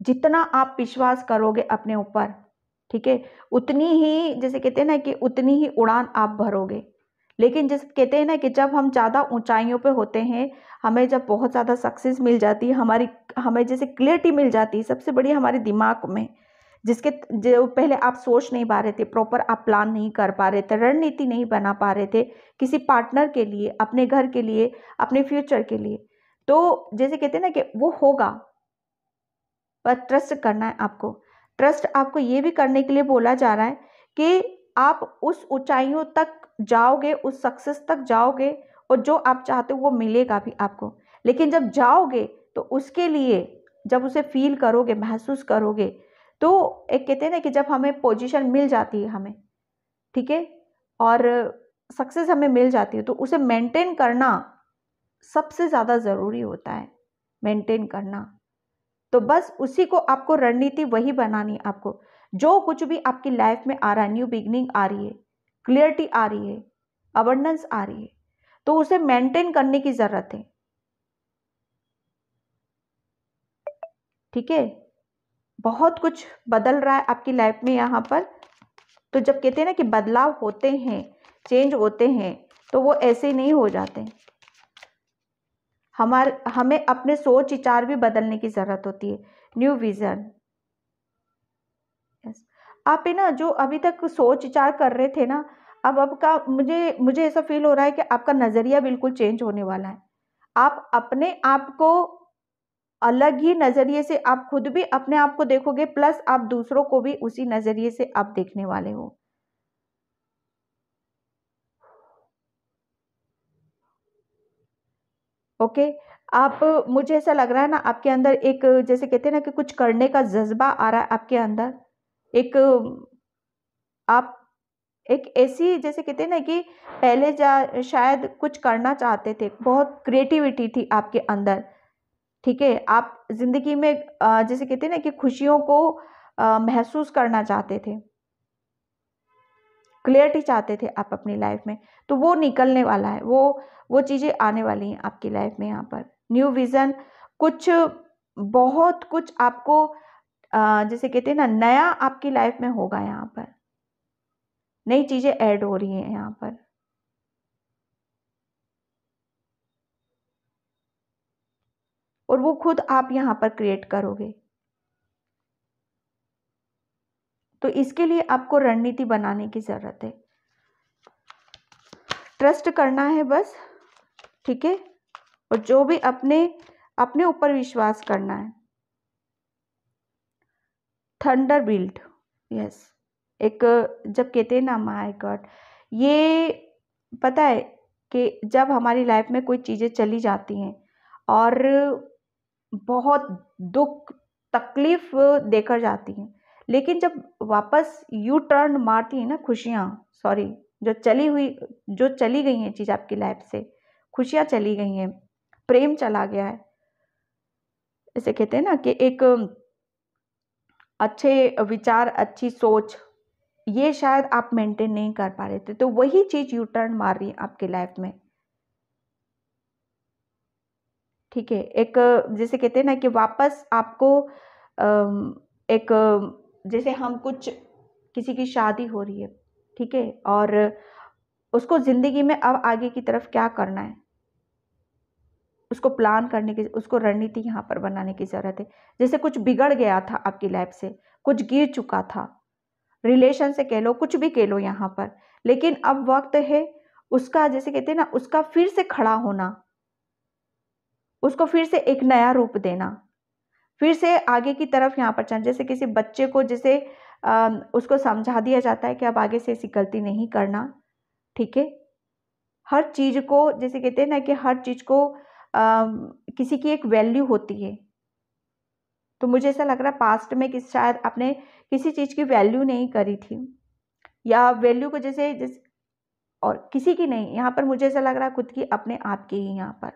जितना आप विश्वास करोगे अपने ऊपर ठीक है उतनी ही जैसे कहते हैं ना कि उतनी ही उड़ान आप भरोगे लेकिन जैसे कहते हैं ना कि जब हम ज़्यादा ऊंचाइयों पे होते हैं हमें जब बहुत ज़्यादा सक्सेस मिल जाती है हमारी हमें जैसे क्लियरिटी मिल जाती है सबसे बड़ी हमारे दिमाग में जिसके जो पहले आप सोच नहीं पा रहे थे प्रॉपर आप प्लान नहीं कर पा रहे थे रणनीति नहीं बना पा रहे थे किसी पार्टनर के लिए अपने घर के लिए अपने फ्यूचर के लिए तो जैसे कहते हैं ना कि वो होगा पर ट्रस्ट करना है आपको ट्रस्ट आपको ये भी करने के लिए बोला जा रहा है कि आप उस ऊंचाइयों तक जाओगे उस सक्सेस तक जाओगे और जो आप चाहते हो वो मिलेगा भी आपको लेकिन जब जाओगे तो उसके लिए जब उसे फील करोगे महसूस करोगे तो एक कहते हैं ना कि जब हमें पोजीशन मिल जाती है हमें ठीक है और सक्सेस हमें मिल जाती है तो उसे मेंटेन करना सबसे ज़्यादा ज़रूरी होता है मेंटेन करना तो बस उसी को आपको रणनीति वही बनानी आपको जो कुछ भी आपकी लाइफ में आ रहा है न्यू बिगनिंग आ रही है क्लियरिटी आ रही है अबंडेंस आ रही है तो उसे मेंटेन करने की ज़रूरत है ठीक है बहुत कुछ बदल रहा है आपकी लाइफ में यहाँ पर तो जब कहते हैं ना कि बदलाव होते हैं चेंज होते हैं तो वो ऐसे नहीं हो जाते हमारे हमें अपने सोच विचार भी बदलने की ज़रूरत होती है न्यू विज़न यस आप है ना जो अभी तक सोच विचार कर रहे थे ना अब आपका मुझे मुझे ऐसा फील हो रहा है कि आपका नज़रिया बिल्कुल चेंज होने वाला है आप अपने आप को अलग ही नज़रिए से आप खुद भी अपने आप को देखोगे प्लस आप दूसरों को भी उसी नज़रिए से आप देखने वाले हो ओके आप मुझे ऐसा लग रहा है ना आपके अंदर एक जैसे कहते हैं ना कि कुछ करने का जज्बा आ रहा है आपके अंदर एक आप एक ऐसी जैसे कहते हैं ना कि पहले जा शायद कुछ करना चाहते थे बहुत क्रिएटिविटी थी आपके अंदर ठीक है आप ज़िंदगी में जैसे कहते हैं ना कि खुशियों को महसूस करना चाहते थे क्लियरिटी चाहते थे आप अपनी लाइफ में तो वो निकलने वाला है वो वो चीज़ें आने वाली हैं आपकी लाइफ में यहाँ पर न्यू विज़न कुछ बहुत कुछ आपको जैसे कहते हैं ना नया आपकी लाइफ में होगा यहाँ पर नई चीज़ें ऐड हो रही हैं यहाँ पर और वो खुद आप यहाँ पर क्रिएट करोगे तो इसके लिए आपको रणनीति बनाने की ज़रूरत है ट्रस्ट करना है बस ठीक है और जो भी अपने अपने ऊपर विश्वास करना है थंडर बिल्ड यस एक जब कहते हैं ना माय गॉड ये पता है कि जब हमारी लाइफ में कोई चीज़ें चली जाती हैं और बहुत दुख तकलीफ देकर जाती हैं लेकिन जब वापस यू टर्न मारती है ना खुशियाँ सॉरी जो चली हुई जो चली गई हैं चीज़ आपकी लाइफ से खुशियाँ चली गई हैं प्रेम चला गया है ऐसे कहते हैं ना कि एक अच्छे विचार अच्छी सोच ये शायद आप मेंटेन नहीं कर पा रहे थे तो वही चीज़ यू टर्न मार रही है आपकी लाइफ में ठीक है एक जैसे कहते हैं ना कि वापस आपको एक जैसे हम कुछ किसी की शादी हो रही है ठीक है और उसको ज़िंदगी में अब आगे की तरफ क्या करना है उसको प्लान करने की उसको रणनीति यहाँ पर बनाने की ज़रूरत है जैसे कुछ बिगड़ गया था आपकी लाइफ से कुछ गिर चुका था रिलेशन से कह लो कुछ भी कह लो यहाँ पर लेकिन अब वक्त है उसका जैसे कहते हैं ना उसका फिर से खड़ा होना उसको फिर से एक नया रूप देना फिर से आगे की तरफ यहाँ पर चल जैसे किसी बच्चे को जैसे आ, उसको समझा दिया जाता है कि अब आगे से ऐसी गलती नहीं करना ठीक है हर चीज़ को जैसे कहते हैं ना कि हर चीज़ को आ, किसी की एक वैल्यू होती है तो मुझे ऐसा लग रहा है पास्ट में किस शायद आपने किसी चीज़ की वैल्यू नहीं करी थी या वैल्यू को जैसे जैसे और किसी की नहीं यहाँ पर मुझे ऐसा लग रहा है खुद की अपने आप की ही यहाँ पर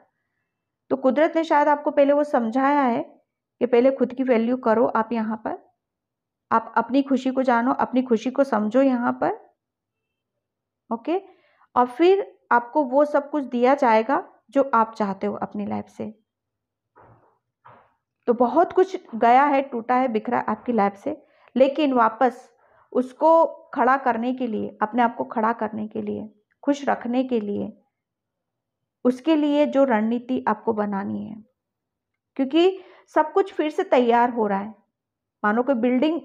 तो कुदरत ने शायद आपको पहले वो समझाया है कि पहले खुद की वैल्यू करो आप यहाँ पर आप अपनी खुशी को जानो अपनी खुशी को समझो यहाँ पर ओके और फिर आपको वो सब कुछ दिया जाएगा जो आप चाहते हो अपनी लाइफ से तो बहुत कुछ गया है टूटा है बिखरा आपकी लाइफ से लेकिन वापस उसको खड़ा करने के लिए अपने आप को खड़ा करने के लिए खुश रखने के लिए उसके लिए जो रणनीति आपको बनानी है क्योंकि सब कुछ फिर से तैयार हो रहा है मानो कोई बिल्डिंग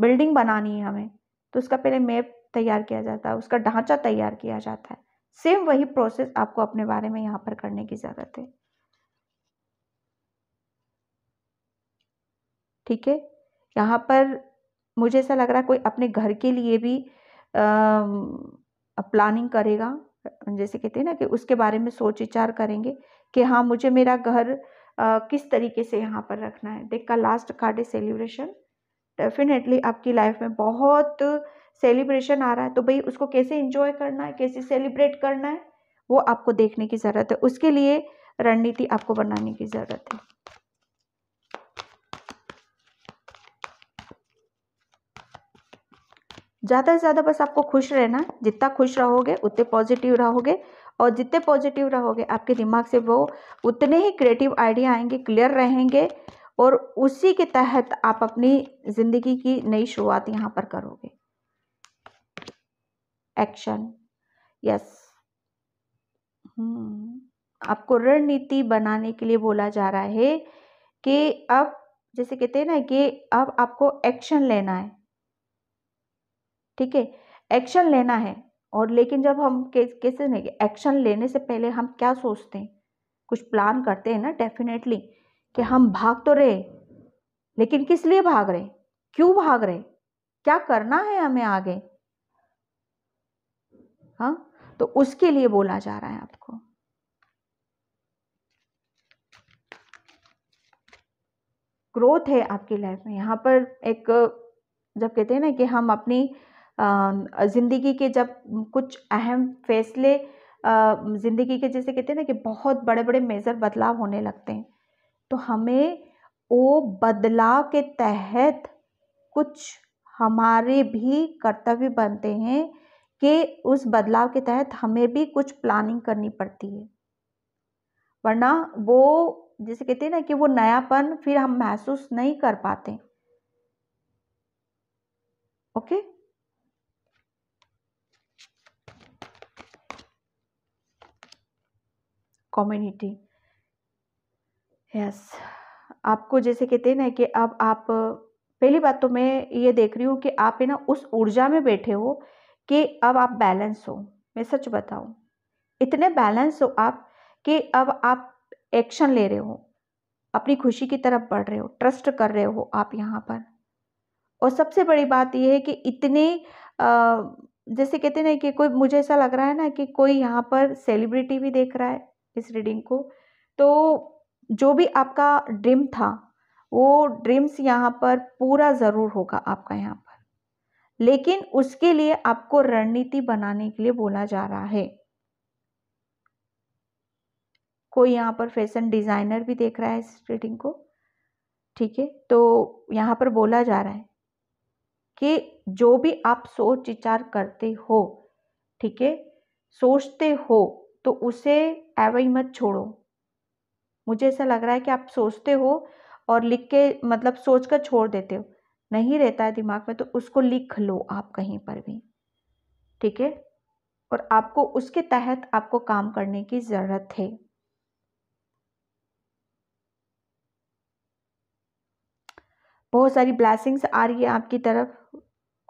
बिल्डिंग बनानी है हमें तो उसका पहले मैप तैयार किया जाता है उसका ढांचा तैयार किया जाता है सेम वही प्रोसेस आपको अपने बारे में यहाँ पर करने की ज़रूरत है ठीक है यहाँ पर मुझे ऐसा लग रहा है कोई अपने घर के लिए भी प्लानिंग करेगा जैसे कहते हैं ना कि उसके बारे में सोच विचार करेंगे कि हाँ मुझे मेरा घर किस तरीके से यहाँ पर रखना है देख का लास्ट कार्ड है सेलिब्रेशन डेफिनेटली आपकी लाइफ में बहुत सेलिब्रेशन आ रहा है तो भाई उसको कैसे इंजॉय करना है कैसे सेलिब्रेट करना है वो आपको देखने की ज़रूरत है उसके लिए रणनीति आपको बनाने की ज़रूरत है ज़्यादा से ज़्यादा बस आपको खुश रहना जितना खुश रहोगे उतने पॉजिटिव रहोगे और जितने पॉजिटिव रहोगे आपके दिमाग से वो उतने ही क्रिएटिव आइडिया आएंगे क्लियर रहेंगे और उसी के तहत आप अपनी ज़िंदगी की नई शुरुआत यहाँ पर करोगे एक्शन यस hmm. आपको रणनीति बनाने के लिए बोला जा रहा है कि अब जैसे कहते हैं ना कि अब आपको एक्शन लेना है ठीक है एक्शन लेना है और लेकिन जब हम केस कैसे नहीं एक्शन लेने से पहले हम क्या सोचते हैं कुछ प्लान करते हैं ना डेफिनेटली कि हम भाग तो रहे लेकिन किस लिए भाग रहे क्यों भाग रहे क्या करना है हमें आगे हाँ तो उसके लिए बोला जा रहा है आपको ग्रोथ है आपकी लाइफ में यहाँ पर एक जब कहते हैं ना कि हम अपनी ज़िंदगी के जब कुछ अहम फैसले ज़िंदगी के जैसे कहते हैं ना कि बहुत बड़े बड़े मेज़र बदलाव होने लगते हैं तो हमें वो बदलाव के तहत कुछ हमारे भी कर्तव्य बनते हैं कि उस बदलाव के तहत हमें भी कुछ प्लानिंग करनी पड़ती है वरना वो जैसे कहते हैं ना कि वो नयापन फिर हम महसूस नहीं कर पाते ओके कम्युनिटी यस आपको जैसे कहते हैं ना कि अब आप पहली बात तो मैं ये देख रही हूँ कि आप है ना उस ऊर्जा में बैठे हो कि अब आप बैलेंस हो मैं सच बताऊँ इतने बैलेंस हो आप कि अब आप एक्शन ले रहे हो अपनी खुशी की तरफ बढ़ रहे हो ट्रस्ट कर रहे हो आप यहाँ पर और सबसे बड़ी बात यह है कि इतने जैसे कहते ना कि कोई मुझे ऐसा लग रहा है ना कि कोई यहाँ पर सेलिब्रिटी भी देख रहा है इस रीडिंग को तो जो भी आपका ड्रीम था वो ड्रीम्स यहाँ पर पूरा ज़रूर होगा आपका यहाँ पर लेकिन उसके लिए आपको रणनीति बनाने के लिए बोला जा रहा है कोई यहाँ पर फैशन डिज़ाइनर भी देख रहा है इस रीडिंग को ठीक है तो यहाँ पर बोला जा रहा है कि जो भी आप सोच विचार करते हो ठीक है सोचते हो तो उसे एवं मत छोड़ो मुझे ऐसा लग रहा है कि आप सोचते हो और लिख के मतलब सोच कर छोड़ देते हो नहीं रहता है दिमाग में तो उसको लिख लो आप कहीं पर भी ठीक है और आपको उसके तहत आपको काम करने की ज़रूरत है बहुत सारी ब्लैसिंग्स आ रही है आपकी तरफ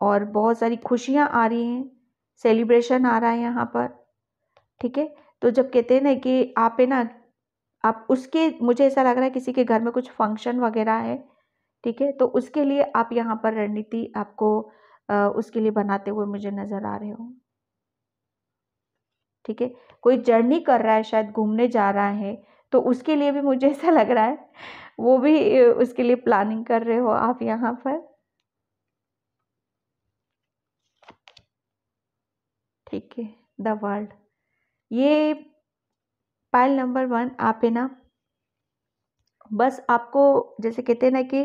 और बहुत सारी खुशियाँ आ रही हैं सेलिब्रेशन आ रहा है यहाँ पर ठीक है तो जब कहते हैं ना कि आप है ना आप उसके मुझे ऐसा लग रहा है किसी के घर में कुछ फंक्शन वगैरह है ठीक है तो उसके लिए आप यहाँ पर रणनीति आपको आ, उसके लिए बनाते हुए मुझे नज़र आ रहे हो ठीक है कोई जर्नी कर रहा है शायद घूमने जा रहा है तो उसके लिए भी मुझे ऐसा लग रहा है वो भी उसके लिए प्लानिंग कर रहे हो आप यहाँ पर ठीक है द वर्ल्ड ये पाइल नंबर वन आप है ना बस आपको जैसे कहते हैं ना कि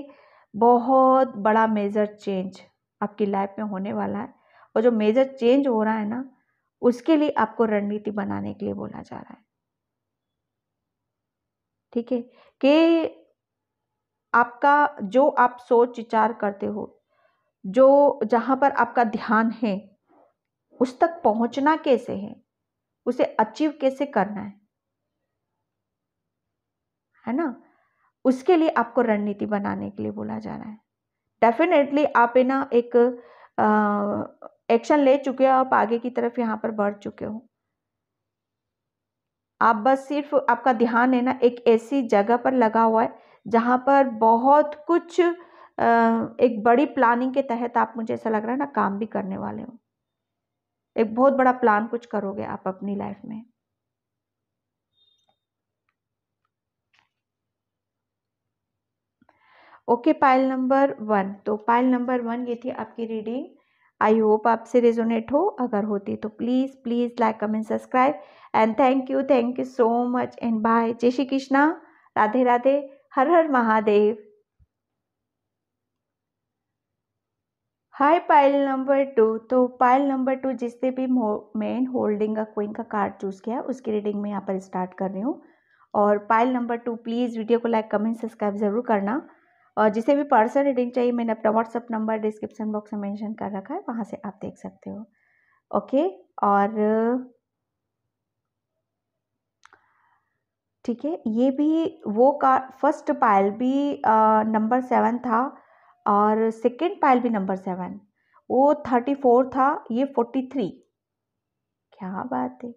बहुत बड़ा मेजर चेंज आपकी लाइफ में होने वाला है और जो मेजर चेंज हो रहा है ना उसके लिए आपको रणनीति बनाने के लिए बोला जा रहा है ठीक है कि आपका जो आप सोच विचार करते हो जो जहाँ पर आपका ध्यान है उस तक पहुंचना कैसे है उसे अचीव कैसे करना है है ना उसके लिए आपको रणनीति बनाने के लिए बोला जा रहा है डेफिनेटली आप ना एक एक्शन ले चुके हो आप आगे की तरफ यहाँ पर बढ़ चुके हो आप बस सिर्फ आपका ध्यान है ना एक ऐसी जगह पर लगा हुआ है जहाँ पर बहुत कुछ एक बड़ी प्लानिंग के तहत आप मुझे ऐसा लग रहा है ना काम भी करने वाले हो एक बहुत बड़ा प्लान कुछ करोगे आप अपनी लाइफ में ओके पाइल नंबर वन तो पाइल नंबर वन ये थी आपकी रीडिंग आई होप आपसे रेजोनेट हो अगर होती तो please please like comment subscribe and thank you thank you so much and bye जय श्री कृष्णा राधे राधे हर हर Mahadev hi pile number two तो पाइल नंबर टू जिससे भी मेन होल्डिंग का क्वीन का कार्ड चूज़ किया है उसकी रीडिंग मैं यहाँ पर स्टार्ट कर रही हूँ और pile number two please video को लाइक कमेंट सब्सक्राइब ज़रूर करना और जिसे भी पर्सनल रीडिंग चाहिए मैंने अपना व्हाट्सअप नंबर डिस्क्रिप्शन बॉक्स में मैंशन कर रखा है वहाँ से आप देख सकते हो ओके और ठीक है ये भी वो कार फर्स्ट पायल भी नंबर सेवन था और सेकेंड पायल भी नंबर सेवन वो थर्टी फोर था ये फोर्टी थ्री क्या बात है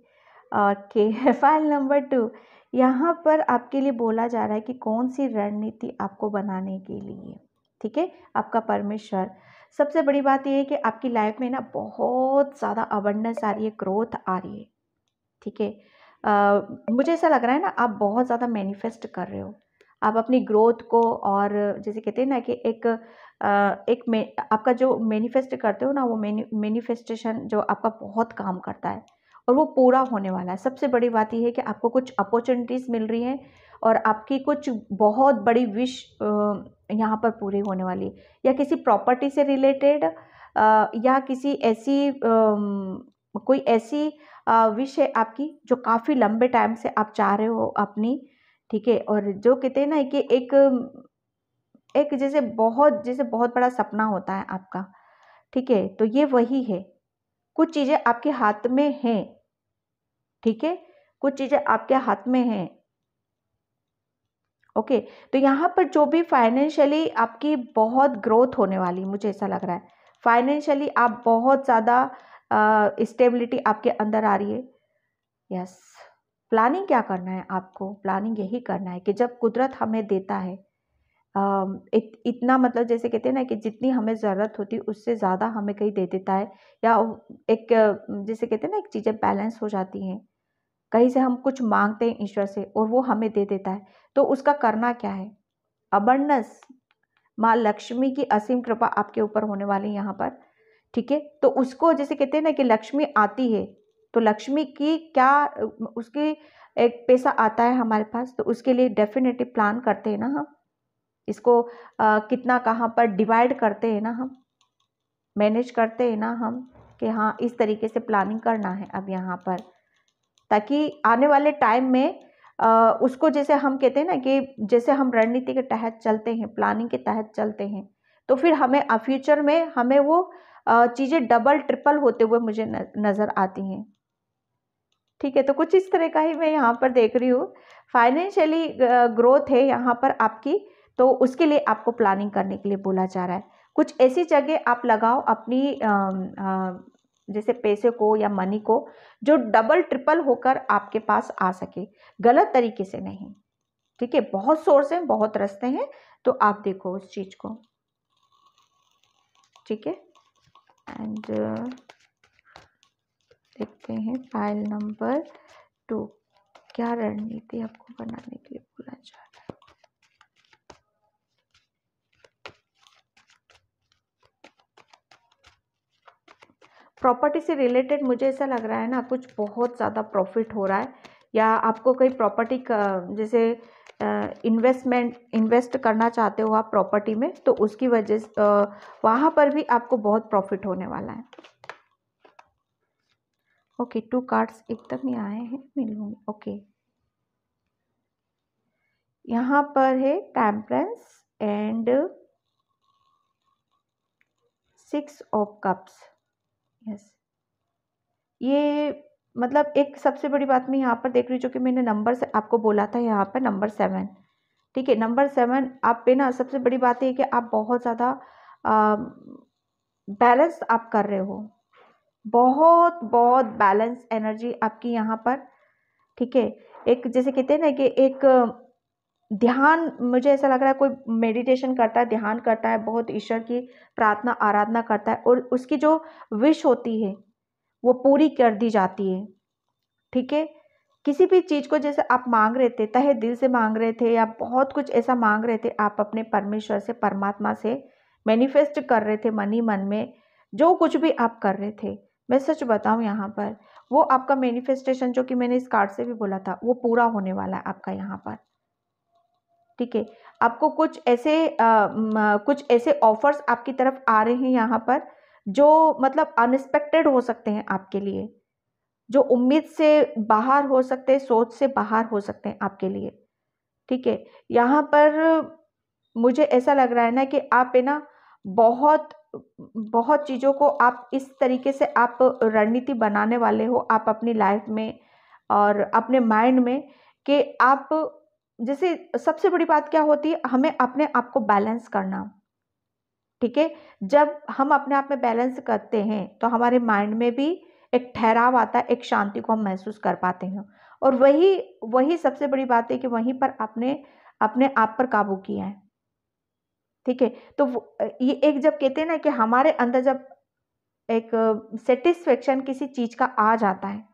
ओके फाइल नंबर टू यहाँ पर आपके लिए बोला जा रहा है कि कौन सी रणनीति आपको बनाने के लिए ठीक है आपका परमेश्वर सबसे बड़ी बात यह है कि आपकी लाइफ में ना बहुत ज़्यादा अबंडेंस आ रही है ग्रोथ आ रही है ठीक है मुझे ऐसा लग रहा है ना आप बहुत ज़्यादा मैनिफेस्ट कर रहे हो आप अपनी ग्रोथ को और जैसे कहते हैं ना कि एक एक में आपका जो मैनिफेस्ट करते हो ना वो मैनिफेस्टेशन जो आपका बहुत काम करता है और वो पूरा होने वाला है सबसे बड़ी बात यह है कि आपको कुछ अपॉर्चुनिटीज़ मिल रही हैं और आपकी कुछ बहुत बड़ी विश यहाँ पर पूरी होने वाली है या किसी प्रॉपर्टी से रिलेटेड या किसी ऐसी कोई ऐसी विश है आपकी जो काफ़ी लंबे टाइम से आप चाह रहे हो अपनी ठीक है और जो कहते हैं ना कि एक एक जैसे बहुत जैसे बहुत बड़ा सपना होता है आपका ठीक है तो ये वही है कुछ चीज़ें आपके हाथ में हैं ठीक है कुछ चीज़ें आपके हाथ में हैं ओके तो यहाँ पर जो भी फाइनेंशियली आपकी बहुत ग्रोथ होने वाली मुझे ऐसा लग रहा है फाइनेंशियली आप बहुत ज़्यादा स्टेबिलिटी आपके अंदर आ रही है यस प्लानिंग क्या करना है आपको प्लानिंग यही करना है कि जब कुदरत हमें देता है इत, इतना मतलब जैसे कहते हैं ना कि जितनी हमें ज़रूरत होती है उससे ज़्यादा हमें कहीं दे देता है या एक जैसे कहते हैं ना एक चीज़ें बैलेंस हो जाती हैं कहीं से हम कुछ मांगते हैं ईश्वर से और वो हमें दे देता है तो उसका करना क्या है अबंडस माँ लक्ष्मी की असीम कृपा आपके ऊपर होने वाली है यहाँ पर ठीक है तो उसको जैसे कहते हैं ना कि लक्ष्मी आती है तो लक्ष्मी की क्या उसकी एक पैसा आता है हमारे पास तो उसके लिए डेफिनेटली प्लान करते हैं ना हम इसको आ, कितना कहाँ पर डिवाइड करते हैं ना हम मैनेज करते हैं ना हम कि हाँ इस तरीके से प्लानिंग करना है अब यहाँ पर ताकि आने वाले टाइम में आ, उसको जैसे हम कहते हैं ना कि जैसे हम रणनीति के तहत चलते हैं प्लानिंग के तहत चलते हैं तो फिर हमें फ्यूचर में हमें वो चीज़ें डबल ट्रिपल होते हुए मुझे नज़र आती हैं ठीक है तो कुछ इस तरह का ही मैं यहाँ पर देख रही हूँ फाइनेंशियली ग्रोथ है यहाँ पर आपकी तो उसके लिए आपको प्लानिंग करने के लिए बोला जा रहा है कुछ ऐसी जगह आप लगाओ अपनी आ, आ, जैसे पैसे को या मनी को जो डबल ट्रिपल होकर आपके पास आ सके गलत तरीके से नहीं ठीक है बहुत सोर्स हैं बहुत रस्ते हैं तो आप देखो उस चीज़ को ठीक है एंड देखते हैं फाइल नंबर टू क्या रणनीति आपको बनाने के लिए बोला जा रहा है प्रॉपर्टी से रिलेटेड मुझे ऐसा लग रहा है ना कुछ बहुत ज़्यादा प्रॉफिट हो रहा है या आपको कोई प्रॉपर्टी का जैसे इन्वेस्टमेंट इन्वेस्ट करना चाहते हो आप प्रॉपर्टी में तो उसकी वजह से वहाँ पर भी आपको बहुत प्रॉफिट होने वाला है ओके टू कार्ड्स एकदम ही आए हैं मिलूंगे ओके यहाँ पर है temperance and six of cups yes ये मतलब एक सबसे बड़ी बात मैं यहाँ पर देख रही हूँ जो कि मैंने नंबर से आपको बोला था यहाँ पर नंबर सेवन ठीक है नंबर सेवन आप पे ना सबसे बड़ी बात ये कि आप बहुत ज़्यादा बैलेंस आप कर रहे हो बहुत बहुत बैलेंस एनर्जी आपकी यहाँ पर ठीक है एक जैसे कहते हैं ना कि एक ध्यान मुझे ऐसा लग रहा है कोई मेडिटेशन करता है ध्यान करता है बहुत ईश्वर की प्रार्थना आराधना करता है और उसकी जो विश होती है वो पूरी कर दी जाती है ठीक है किसी भी चीज़ को जैसे आप मांग रहे थे तहे दिल से मांग रहे थे या बहुत कुछ ऐसा मांग रहे थे आप अपने परमेश्वर से परमात्मा से मैनिफेस्ट कर रहे थे मन ही मन में जो कुछ भी आप कर रहे थे मैं सच बताऊँ यहाँ पर वो आपका मैनिफेस्टेशन जो कि मैंने इस कार्ड से भी बोला था वो पूरा होने वाला है आपका यहाँ पर ठीक है आपको कुछ ऐसे आ, कुछ ऐसे ऑफर्स आपकी तरफ आ रहे हैं यहाँ पर जो मतलब अनएक्सपेक्टेड हो सकते हैं आपके लिए जो उम्मीद से बाहर हो सकते हैं सोच से बाहर हो सकते हैं आपके लिए ठीक है यहाँ पर मुझे ऐसा लग रहा है ना कि आप है ना बहुत बहुत चीज़ों को आप इस तरीके से आप रणनीति बनाने वाले हो आप अपनी लाइफ में और अपने माइंड में कि आप जैसे सबसे बड़ी बात क्या होती है हमें अपने आप को बैलेंस करना ठीक है जब हम अपने आप में बैलेंस करते हैं तो हमारे माइंड में भी एक ठहराव आता है एक शांति को हम महसूस कर पाते हैं और वही वही सबसे बड़ी बात है कि वहीं पर आपने अपने आप पर काबू किया है ठीक है तो ये एक जब कहते हैं ना कि हमारे अंदर जब एक सेटिस्फेक्शन किसी चीज़ का आ जाता है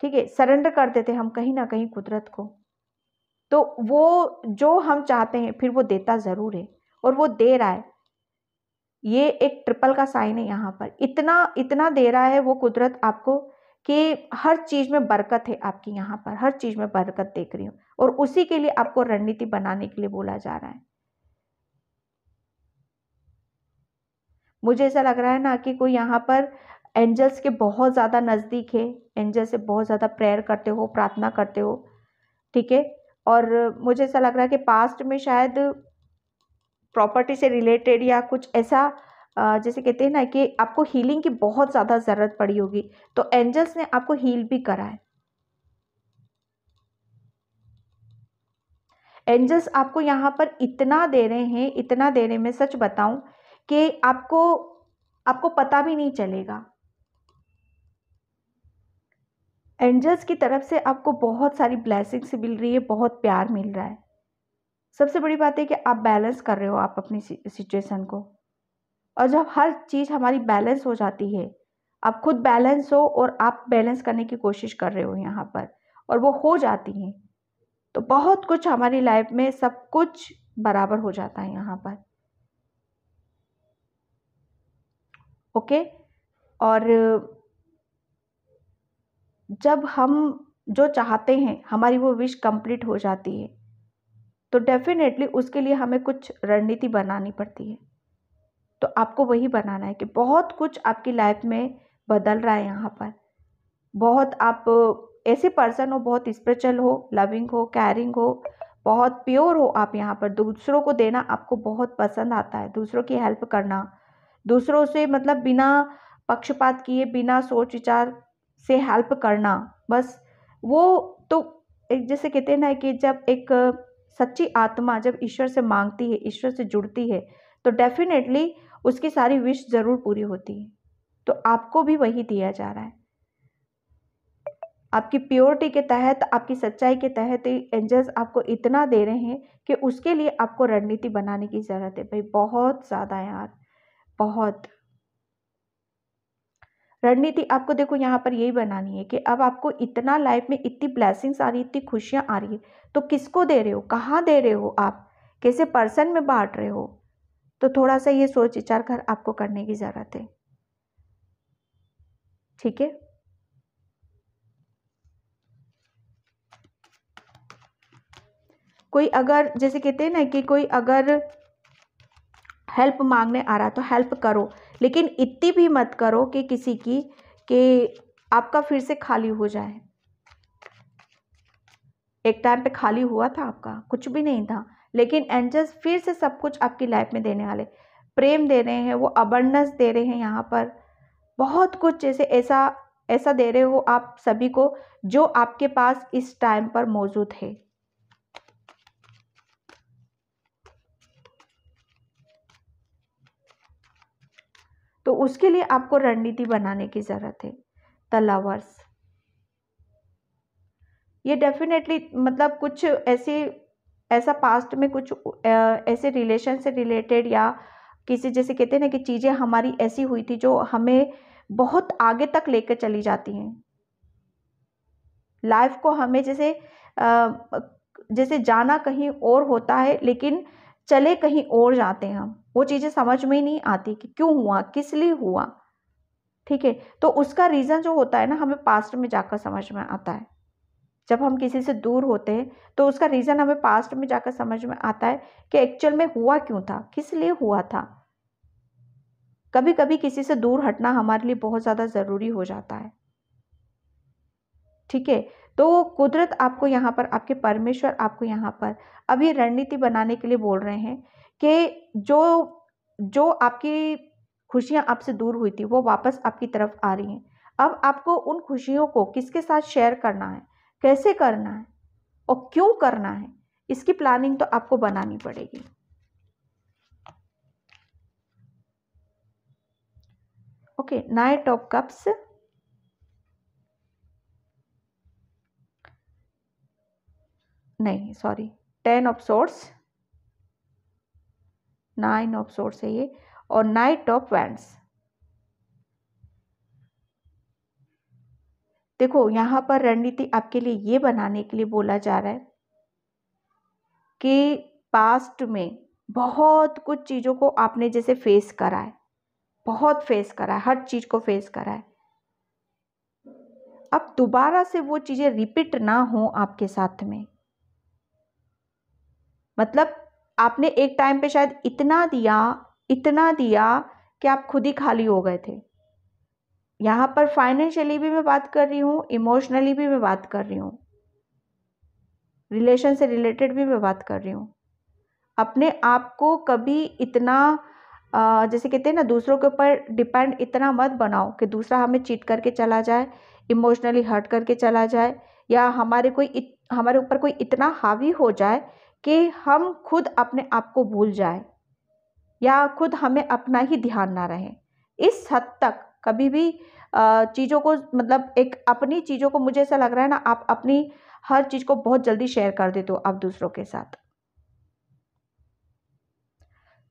ठीक है सरेंडर कर देते हम कहीं ना कहीं कुदरत को तो वो जो हम चाहते हैं फिर वो देता ज़रूर है और वो दे रहा है ये एक ट्रिपल का साइन है यहाँ पर इतना इतना दे रहा है वो कुदरत आपको कि हर चीज़ में बरकत है आपकी यहाँ पर हर चीज़ में बरकत देख रही हूँ और उसी के लिए आपको रणनीति बनाने के लिए बोला जा रहा है मुझे ऐसा लग रहा है ना कि कोई यहाँ पर एंजल्स के बहुत ज़्यादा नज़दीक है एंजल्स से बहुत ज़्यादा प्रेयर करते हो प्रार्थना करते हो ठीक है और मुझे ऐसा लग रहा है कि पास्ट में शायद प्रॉपर्टी से रिलेटेड या कुछ ऐसा जैसे कहते हैं ना कि आपको हीलिंग की बहुत ज़्यादा ज़रूरत पड़ी होगी तो एंजल्स ने आपको हील भी करा है एंजल्स आपको यहाँ पर इतना दे रहे हैं इतना देने में सच बताऊं कि आपको आपको पता भी नहीं चलेगा एंजल्स की तरफ से आपको बहुत सारी ब्लैसिंग्स मिल रही है बहुत प्यार मिल रहा है सबसे बड़ी बात है कि आप बैलेंस कर रहे हो आप अपनी सिचुएशन को और जब हर चीज़ हमारी बैलेंस हो जाती है आप खुद बैलेंस हो और आप बैलेंस करने की कोशिश कर रहे हो यहाँ पर और वो हो जाती हैं तो बहुत कुछ हमारी लाइफ में सब कुछ बराबर हो जाता है यहाँ पर ओके और जब हम जो चाहते हैं हमारी वो विश कंप्लीट हो जाती है तो डेफिनेटली उसके लिए हमें कुछ रणनीति बनानी पड़ती है तो आपको वही बनाना है कि बहुत कुछ आपकी लाइफ में बदल रहा है यहाँ पर बहुत आप ऐसे पर्सन हो बहुत स्पिरिचुअल हो लविंग हो कैरिंग हो बहुत प्योर हो आप यहाँ पर दूसरों को देना आपको बहुत पसंद आता है दूसरों की हेल्प करना दूसरों से मतलब बिना पक्षपात किए बिना सोच विचार से हेल्प करना बस वो तो एक जैसे कहते हैं ना कि जब एक सच्ची आत्मा जब ईश्वर से मांगती है ईश्वर से जुड़ती है तो डेफिनेटली उसकी सारी विश ज़रूर पूरी होती है तो आपको भी वही दिया जा रहा है आपकी प्योरिटी के तहत आपकी सच्चाई के तहत एंजल्स आपको इतना दे रहे हैं कि उसके लिए आपको रणनीति बनाने की ज़रूरत है भाई बहुत ज़्यादा यार बहुत रणनीति आपको देखो यहाँ पर यही बनानी है कि अब आपको इतना लाइफ में इतनी ब्लैसिंग्स आ रही इतनी खुशियाँ आ रही है तो किसको दे रहे हो कहाँ दे रहे हो आप कैसे पर्सन में बांट रहे हो तो थोड़ा सा ये सोच विचार कर आपको करने की ज़रूरत है ठीक है कोई अगर जैसे कहते हैं ना कि कोई अगर हेल्प मांगने आ रहा तो हेल्प करो लेकिन इतनी भी मत करो कि किसी की कि आपका फिर से खाली हो जाए एक टाइम पे खाली हुआ था आपका कुछ भी नहीं था लेकिन एंजल्स फिर से सब कुछ आपकी लाइफ में देने वाले प्रेम दे रहे हैं वो अबर्नस दे रहे हैं यहाँ पर बहुत कुछ जैसे ऐसा ऐसा दे रहे हो आप सभी को जो आपके पास इस टाइम पर मौजूद है तो उसके लिए आपको रणनीति बनाने की ज़रूरत है तलावर्स ये डेफिनेटली मतलब कुछ ऐसी ऐसा पास्ट में कुछ ऐसे रिलेशन से रिलेटेड या किसी जैसे कहते हैं ना कि चीज़ें हमारी ऐसी हुई थी जो हमें बहुत आगे तक लेकर चली जाती हैं लाइफ को हमें जैसे जैसे जाना कहीं और होता है लेकिन चले कहीं और जाते हैं हम वो चीज़ें समझ में ही नहीं आती कि क्यों हुआ किस लिए हुआ ठीक है तो उसका रीज़न जो होता है ना हमें पास्ट में जाकर समझ में आता है जब हम किसी से दूर होते हैं तो उसका रीज़न हमें पास्ट में जाकर समझ में आता है कि एक्चुअल में हुआ क्यों था किस लिए हुआ था कभी कभी किसी से दूर हटना हमारे लिए बहुत ज़्यादा ज़रूरी हो जाता है ठीक है तो कुदरत आपको यहाँ पर आपके परमेश्वर आपको यहाँ पर अब ये रणनीति बनाने के लिए बोल रहे हैं कि जो जो आपकी खुशियाँ आपसे दूर हुई थी वो वापस आपकी तरफ आ रही हैं अब आपको उन खुशियों को किसके साथ शेयर करना है कैसे करना है और क्यों करना है इसकी प्लानिंग तो आपको बनानी पड़ेगी ओके नाइट ऑफ कप्स नहीं sorry ten of swords nine of swords है ये और नाइट ऑफ वैंड्स देखो यहां पर रणनीति आपके लिए ये बनाने के लिए बोला जा रहा है कि पास्ट में बहुत कुछ चीज़ों को आपने जैसे फेस करा है बहुत फेस करा है हर चीज़ को फेस करा है अब दोबारा से वो चीज़ें रिपीट ना हो आपके साथ में मतलब आपने एक टाइम पे शायद इतना दिया इतना दिया कि आप खुद ही खाली हो गए थे यहाँ पर फाइनेंशियली भी मैं बात कर रही हूँ इमोशनली भी मैं बात कर रही हूँ रिलेशन से रिलेटेड भी मैं बात कर रही हूँ अपने आप को कभी इतना जैसे कहते हैं ना दूसरों के ऊपर डिपेंड इतना मत बनाओ कि दूसरा हमें चीट करके चला जाए इमोशनली हर्ट करके चला जाए या हमारे कोई हमारे ऊपर कोई इतना हावी हो जाए कि हम खुद अपने आप को भूल जाए या खुद हमें अपना ही ध्यान ना रहे इस हद तक कभी भी चीज़ों को मतलब एक अपनी चीज़ों को मुझे ऐसा लग रहा है ना आप अपनी हर चीज़ को बहुत जल्दी शेयर कर देते हो आप दूसरों के साथ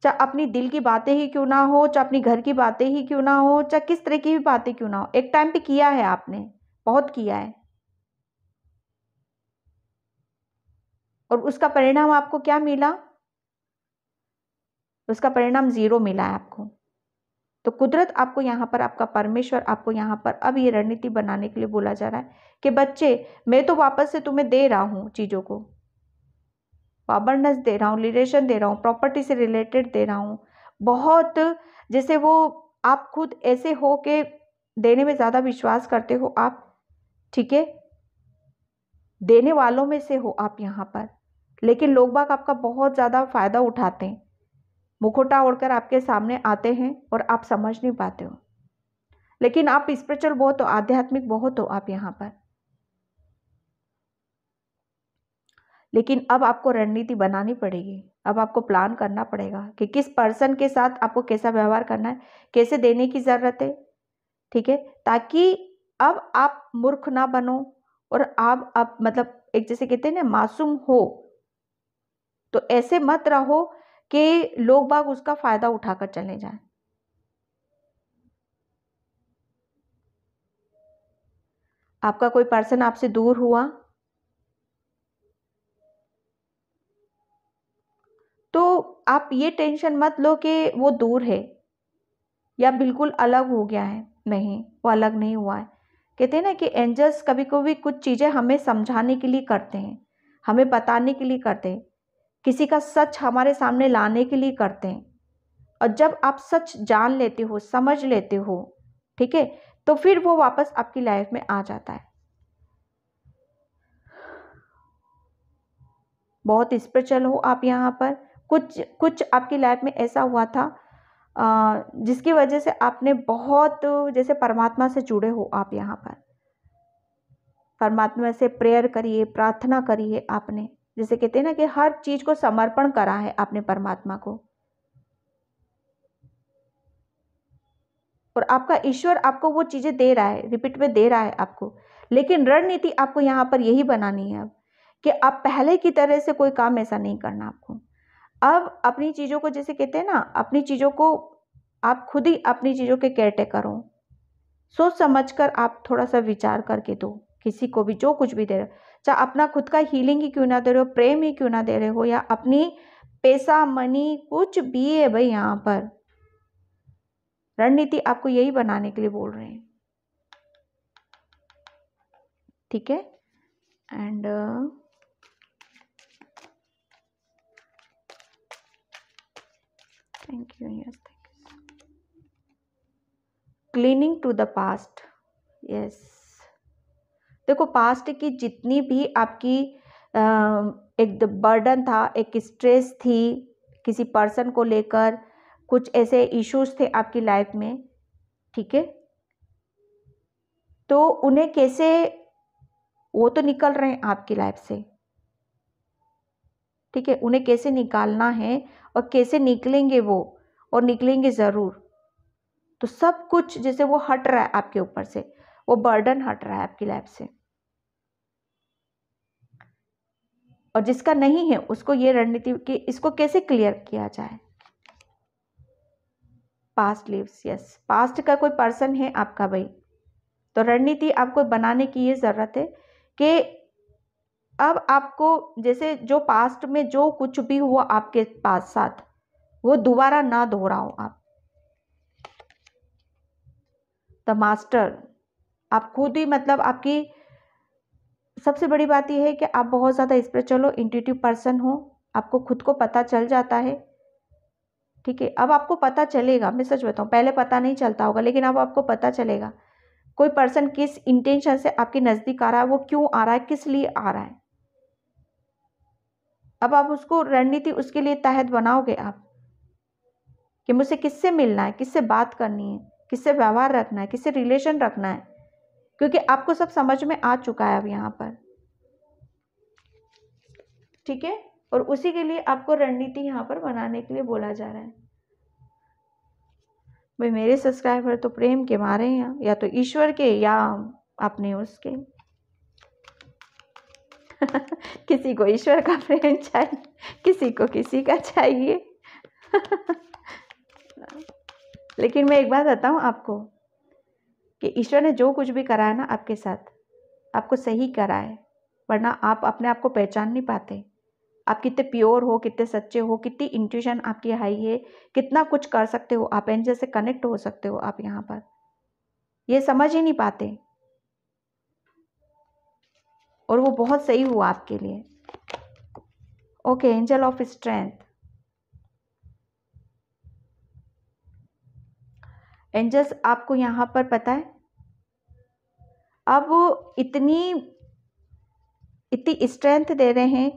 चाहे अपनी दिल की बातें ही क्यों ना हो चाहे अपनी घर की बातें ही क्यों ना हो चाहे किस तरह की भी बातें क्यों ना हो एक टाइम पे किया है आपने बहुत किया है और उसका परिणाम आपको क्या मिला उसका परिणाम ज़ीरो मिला है आपको तो कुदरत आपको यहाँ पर आपका परमेश्वर आपको यहाँ पर अब ये रणनीति बनाने के लिए बोला जा रहा है कि बच्चे मैं तो वापस से तुम्हें दे रहा हूँ चीज़ों को अबंडस दे रहा हूँ लिडेशन दे रहा हूँ प्रॉपर्टी से रिलेटेड दे रहा हूँ बहुत जैसे वो आप खुद ऐसे हो के देने में ज़्यादा विश्वास करते हो आप ठीक है देने वालों में से हो आप यहाँ पर लेकिन लोग बाग आपका बहुत ज़्यादा फ़ायदा उठाते हैं मुखोटा ओढ़कर आपके सामने आते हैं और आप समझ नहीं पाते हो लेकिन आप स्पिरिचुअल बहुत हो आध्यात्मिक बहुत हो आप यहाँ पर लेकिन अब आपको रणनीति बनानी पड़ेगी अब आपको प्लान करना पड़ेगा कि किस पर्सन के साथ आपको कैसा व्यवहार करना है कैसे देने की ज़रूरत है ठीक है ताकि अब आप मूर्ख ना बनो और आप अब मतलब एक जैसे कहते हैं ना मासूम हो तो ऐसे मत रहो कि लोग बाग उसका फ़ायदा उठाकर चले जाए आपका कोई पर्सन आपसे दूर हुआ तो आप ये टेंशन मत लो कि वो दूर है या बिल्कुल अलग हो गया है नहीं वो अलग नहीं हुआ है कहते हैं ना कि एंजल्स कभी कभी कुछ चीज़ें हमें समझाने के लिए करते हैं हमें बताने के लिए करते हैं किसी का सच हमारे सामने लाने के लिए करते हैं और जब आप सच जान लेते हो समझ लेते हो ठीक है तो फिर वो वापस आपकी लाइफ में आ जाता है बहुत स्पिरिचुअल हो आप यहाँ पर कुछ कुछ आपकी लाइफ में ऐसा हुआ था जिसकी वजह से आपने बहुत जैसे परमात्मा से जुड़े हो आप यहाँ पर परमात्मा से प्रेयर करिए प्रार्थना करिए आपने जिसे कहते हैं ना कि हर चीज को समर्पण करा है आपने परमात्मा को और आपका ईश्वर आपको वो चीजें दे रहा है रिपीट में दे रहा है आपको लेकिन रणनीति आपको यहाँ पर यही बनानी है अब कि आप पहले की तरह से कोई काम ऐसा नहीं करना आपको अब अपनी चीज़ों को जैसे कहते हैं ना अपनी चीज़ों को आप खुद ही अपनी चीज़ों के कैटे करो सोच समझ कर आप थोड़ा सा विचार करके दो किसी को भी जो कुछ भी दे रहे चाहे अपना खुद का हीलिंग ही क्यों ना दे रहे हो प्रेम ही क्यों ना दे रहे हो या अपनी पैसा मनी कुछ भी है भाई यहाँ पर रणनीति आपको यही बनाने के लिए बोल रहे हैं ठीक है and thank you yes thank you cleaning to the past yes देखो पास्ट की जितनी भी आपकी एक बर्डन था एक स्ट्रेस थी किसी पर्सन को लेकर कुछ ऐसे इश्यूज थे आपकी लाइफ में ठीक है तो उन्हें कैसे वो तो निकल रहे हैं आपकी लाइफ से ठीक है उन्हें कैसे निकालना है और कैसे निकलेंगे वो और निकलेंगे ज़रूर तो सब कुछ जैसे वो हट रहा है आपके ऊपर से वो बर्डन हट रहा है आपकी लाइफ से और जिसका नहीं है उसको ये रणनीति कि इसको कैसे क्लियर किया जाए पास्ट लिव्स यस पास्ट का कोई पर्सन है आपका भाई तो रणनीति आपको बनाने की ये ज़रूरत है कि अब आपको जैसे जो पास्ट में जो कुछ भी हुआ आपके पास साथ वो दोबारा ना दोहराओ आप द मास्टर आप खुद ही मतलब आपकी सबसे बड़ी बात यह है कि आप बहुत ज़्यादा स्पिरिचुअल हो इंटिटिव पर्सन हो आपको खुद को पता चल जाता है ठीक है अब आपको पता चलेगा मैं सच बताऊँ पहले पता नहीं चलता होगा लेकिन अब आपको पता चलेगा कोई पर्सन किस इंटेंशन से आपके नज़दीक आ रहा है वो क्यों आ रहा है किस लिए आ रहा है अब आप उसको रणनीति उसके लिए तहत बनाओगे आप कि मुझसे किससे मिलना है किससे बात करनी है किससे व्यवहार रखना है किससे रिलेशन रखना है क्योंकि आपको सब समझ में आ चुका है अब यहाँ पर ठीक है और उसी के लिए आपको रणनीति यहाँ पर बनाने के लिए बोला जा रहा है भाई मेरे सब्सक्राइबर तो प्रेम के मारे हैं या तो ईश्वर के या अपने उसके किसी को ईश्वर का प्रेम चाहिए किसी को किसी का चाहिए लेकिन मैं एक बात बताऊँ आपको कि ईश्वर ने जो कुछ भी कराया ना आपके साथ आपको सही करा है वरना आप अपने आप को पहचान नहीं पाते आप कितने प्योर हो कितने सच्चे हो कितनी इंट्यूशन आपकी हाई है कितना कुछ कर सकते हो आप एंजल से कनेक्ट हो सकते हो आप यहाँ पर ये समझ ही नहीं पाते और वो बहुत सही हुआ आपके लिए okay angel of strength angels आपको यहाँ पर पता है अब इतनी इतनी स्ट्रेंथ दे रहे हैं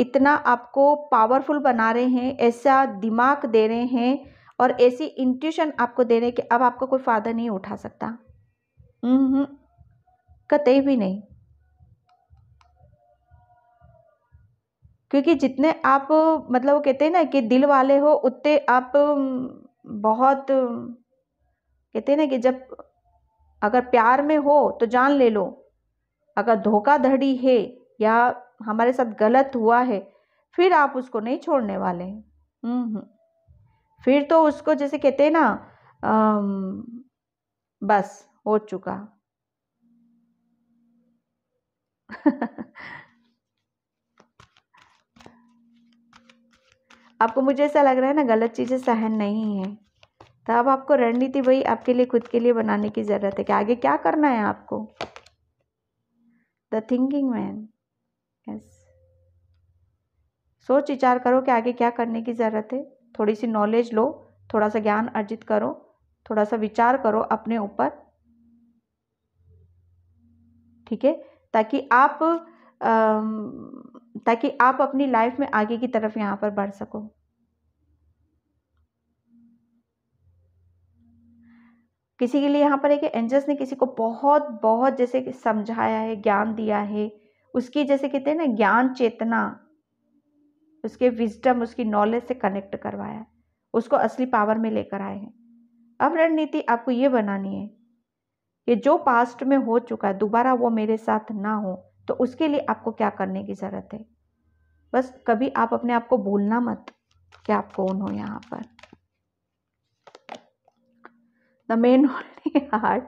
इतना आपको पावरफुल बना रहे हैं ऐसा दिमाग दे रहे हैं और ऐसी इंट्यूशन आपको दे रहे हैं कि अब आपको कोई फ़ायदा नहीं उठा सकता कतई भी नहीं क्योंकि जितने आप मतलब वो कहते हैं ना कि दिल वाले हो उतने आप बहुत कहते हैं ना कि जब अगर प्यार में हो तो जान ले लो अगर धोखाधड़ी है या हमारे साथ गलत हुआ है फिर आप उसको नहीं छोड़ने वाले हैं हम्म, हम्म। फिर तो उसको जैसे कहते हैं ना बस हो चुका आपको मुझे ऐसा लग रहा है ना गलत चीज़ें सहन नहीं है तो अब आपको रणनीति वही आपके लिए खुद के लिए बनाने की ज़रूरत है कि आगे क्या करना है आपको द थिंकिंग मैन यस सोच विचार करो कि आगे क्या करने की ज़रूरत है थोड़ी सी नॉलेज लो थोड़ा सा ज्ञान अर्जित करो थोड़ा सा विचार करो अपने ऊपर ठीक है ताकि आप ताकि आप अपनी लाइफ में आगे की तरफ यहाँ पर बढ़ सको किसी के लिए यहाँ पर है कि एंजल्स ने किसी को बहुत बहुत जैसे कि समझाया है ज्ञान दिया है उसकी जैसे कहते हैं ना ज्ञान चेतना उसके विजडम उसकी नॉलेज से कनेक्ट करवाया उसको असली पावर में लेकर आए हैं अब रणनीति आपको ये बनानी है कि जो पास्ट में हो चुका है दोबारा वो मेरे साथ ना हो तो उसके लिए आपको क्या करने की ज़रूरत है बस कभी आप अपने आप को भूलना मत कि आप कौन हो यहाँ पर मेन ओनली heart.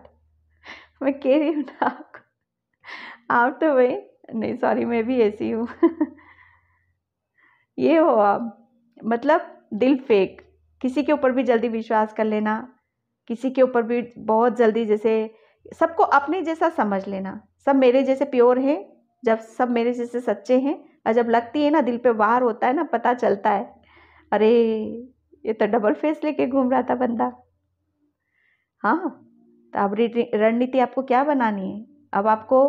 मैं कह रही हूँ ना आपको आप तो भाई नहीं सॉरी मैं भी ऐसी हूँ ये हो आप मतलब दिल फेक किसी के ऊपर भी जल्दी विश्वास कर लेना किसी के ऊपर भी बहुत जल्दी जैसे सबको अपने जैसा समझ लेना सब मेरे जैसे प्योर हैं जब सब मेरे जैसे सच्चे हैं और जब लगती है ना दिल पे वार होता है ना पता चलता है अरे ये तो डबल फेस लेके घूम रहा था बंदा हाँ तो अब रणनीति आपको क्या बनानी है अब आपको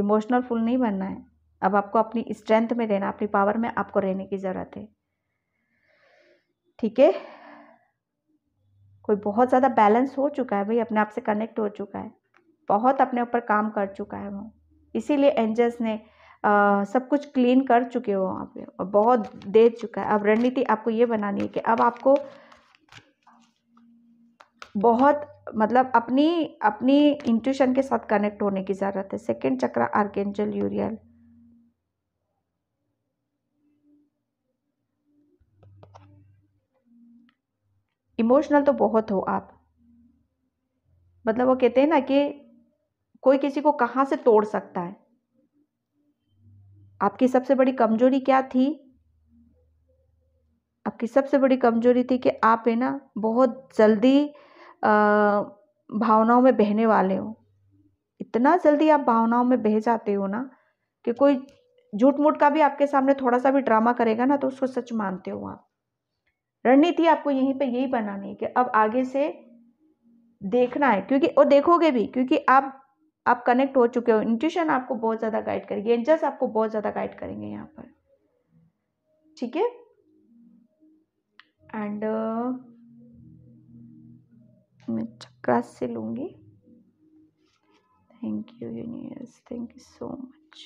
इमोशनल फुल नहीं बनना है अब आपको अपनी स्ट्रेंथ में रहना अपनी पावर में आपको रहने की ज़रूरत है ठीक है कोई बहुत ज़्यादा बैलेंस हो चुका है भाई अपने आप से कनेक्ट हो चुका है बहुत अपने ऊपर काम कर चुका है वो इसीलिए एंजल्स ने आ, सब कुछ क्लीन कर चुके हो वहाँ पे और बहुत दे चुका है अब रणनीति आपको ये बनानी है कि अब आपको बहुत मतलब अपनी अपनी इंट्यूशन के साथ कनेक्ट होने की ज़रूरत है सेकेंड चक्र आर्केंजल यूरियल इमोशनल तो बहुत हो आप मतलब वो कहते हैं ना कि कोई किसी को कहाँ से तोड़ सकता है आपकी सबसे बड़ी कमजोरी क्या थी आपकी सबसे बड़ी कमजोरी थी कि आप है ना बहुत जल्दी भावनाओं में बहने वाले हो इतना जल्दी आप भावनाओं में बह जाते हो ना कि कोई झूठ मूठ का भी आपके सामने थोड़ा सा भी ड्रामा करेगा ना तो उसको सच मानते हो आप रणनीति आपको यहीं पे यही बनानी है कि अब आगे से देखना है क्योंकि और देखोगे भी क्योंकि आप आप कनेक्ट हो चुके हो इंट्यूशन आपको बहुत ज़्यादा गाइड करेंगे एंजल्स आपको बहुत ज़्यादा गाइड करेंगे यहाँ पर ठीक है एंड मैं चक्रास से लूँगी thank you universe thank you so much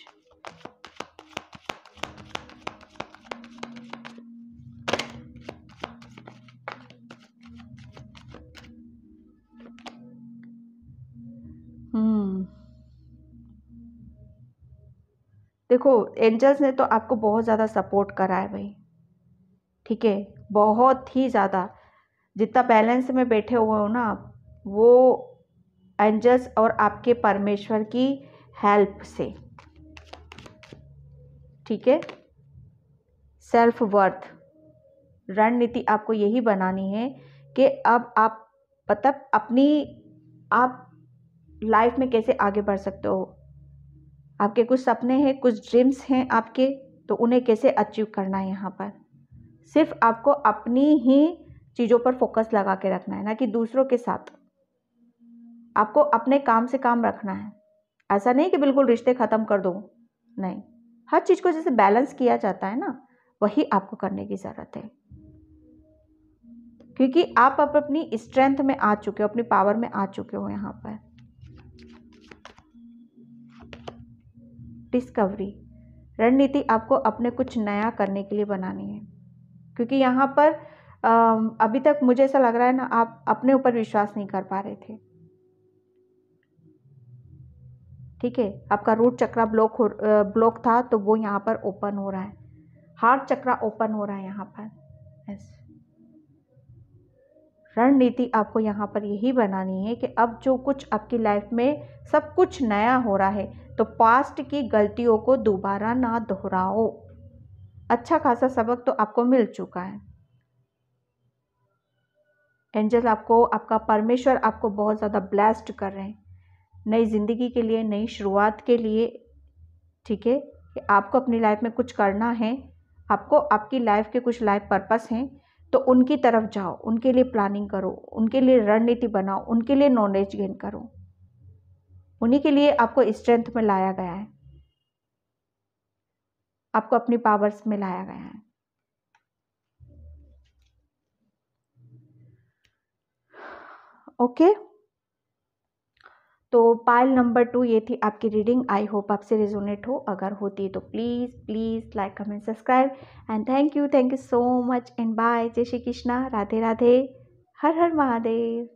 देखो एंजल्स ने तो आपको बहुत ज़्यादा सपोर्ट करा है भाई ठीक है बहुत ही ज़्यादा जितना बैलेंस में बैठे हुए हो ना वो एंजल्स और आपके परमेश्वर की हेल्प से ठीक है सेल्फ वर्थ रणनीति आपको यही बनानी है कि अब आप मतलब अपनी आप लाइफ में कैसे आगे बढ़ सकते हो आपके कुछ सपने हैं कुछ ड्रीम्स हैं आपके तो उन्हें कैसे अचीव करना है यहाँ पर सिर्फ आपको अपनी ही चीज़ों पर फोकस लगा के रखना है ना कि दूसरों के साथ आपको अपने काम से काम रखना है ऐसा नहीं कि बिल्कुल रिश्ते ख़त्म कर दो नहीं हर चीज़ को जैसे बैलेंस किया जाता है ना वही आपको करने की ज़रूरत है क्योंकि आप अब अपनी स्ट्रेंथ में आ चुके हो अपनी पावर में आ चुके हो यहाँ पर डिस्कवरी रणनीति आपको अपने कुछ नया करने के लिए बनानी है क्योंकि यहाँ पर अभी तक मुझे ऐसा लग रहा है ना आप अपने ऊपर विश्वास नहीं कर पा रहे थे ठीक है आपका रूट चक्रा ब्लॉक हो ब्लॉक था तो वो यहाँ पर ओपन हो रहा है हार्ट चक्रा ओपन हो रहा है यहाँ पर यस रणनीति आपको यहाँ पर यही बनानी है कि अब जो कुछ आपकी लाइफ में सब कुछ नया हो रहा है तो पास्ट की गलतियों को दोबारा ना दोहराओ अच्छा खासा सबक तो आपको मिल चुका है एंजल आपको आपका परमेश्वर आपको बहुत ज़्यादा ब्लेस्ड कर रहे हैं नई ज़िंदगी के लिए नई शुरुआत के लिए ठीक है कि आपको अपनी लाइफ में कुछ करना है आपको आपकी लाइफ के कुछ लाइफ पर्पस हैं तो उनकी तरफ जाओ उनके लिए प्लानिंग करो उनके लिए रणनीति बनाओ उनके लिए नॉलेज गेन करो उन्हीं के लिए आपको स्ट्रेंथ में लाया गया है आपको अपनी पावर्स में लाया गया है ओके तो पाइल नंबर टू ये थी आपकी रीडिंग आई होप आपसे रिजोनेट हो अगर होती है तो please please like comment subscribe and thank you thank you so much and bye जय श्री कृष्णा राधे राधे हर हर महादेव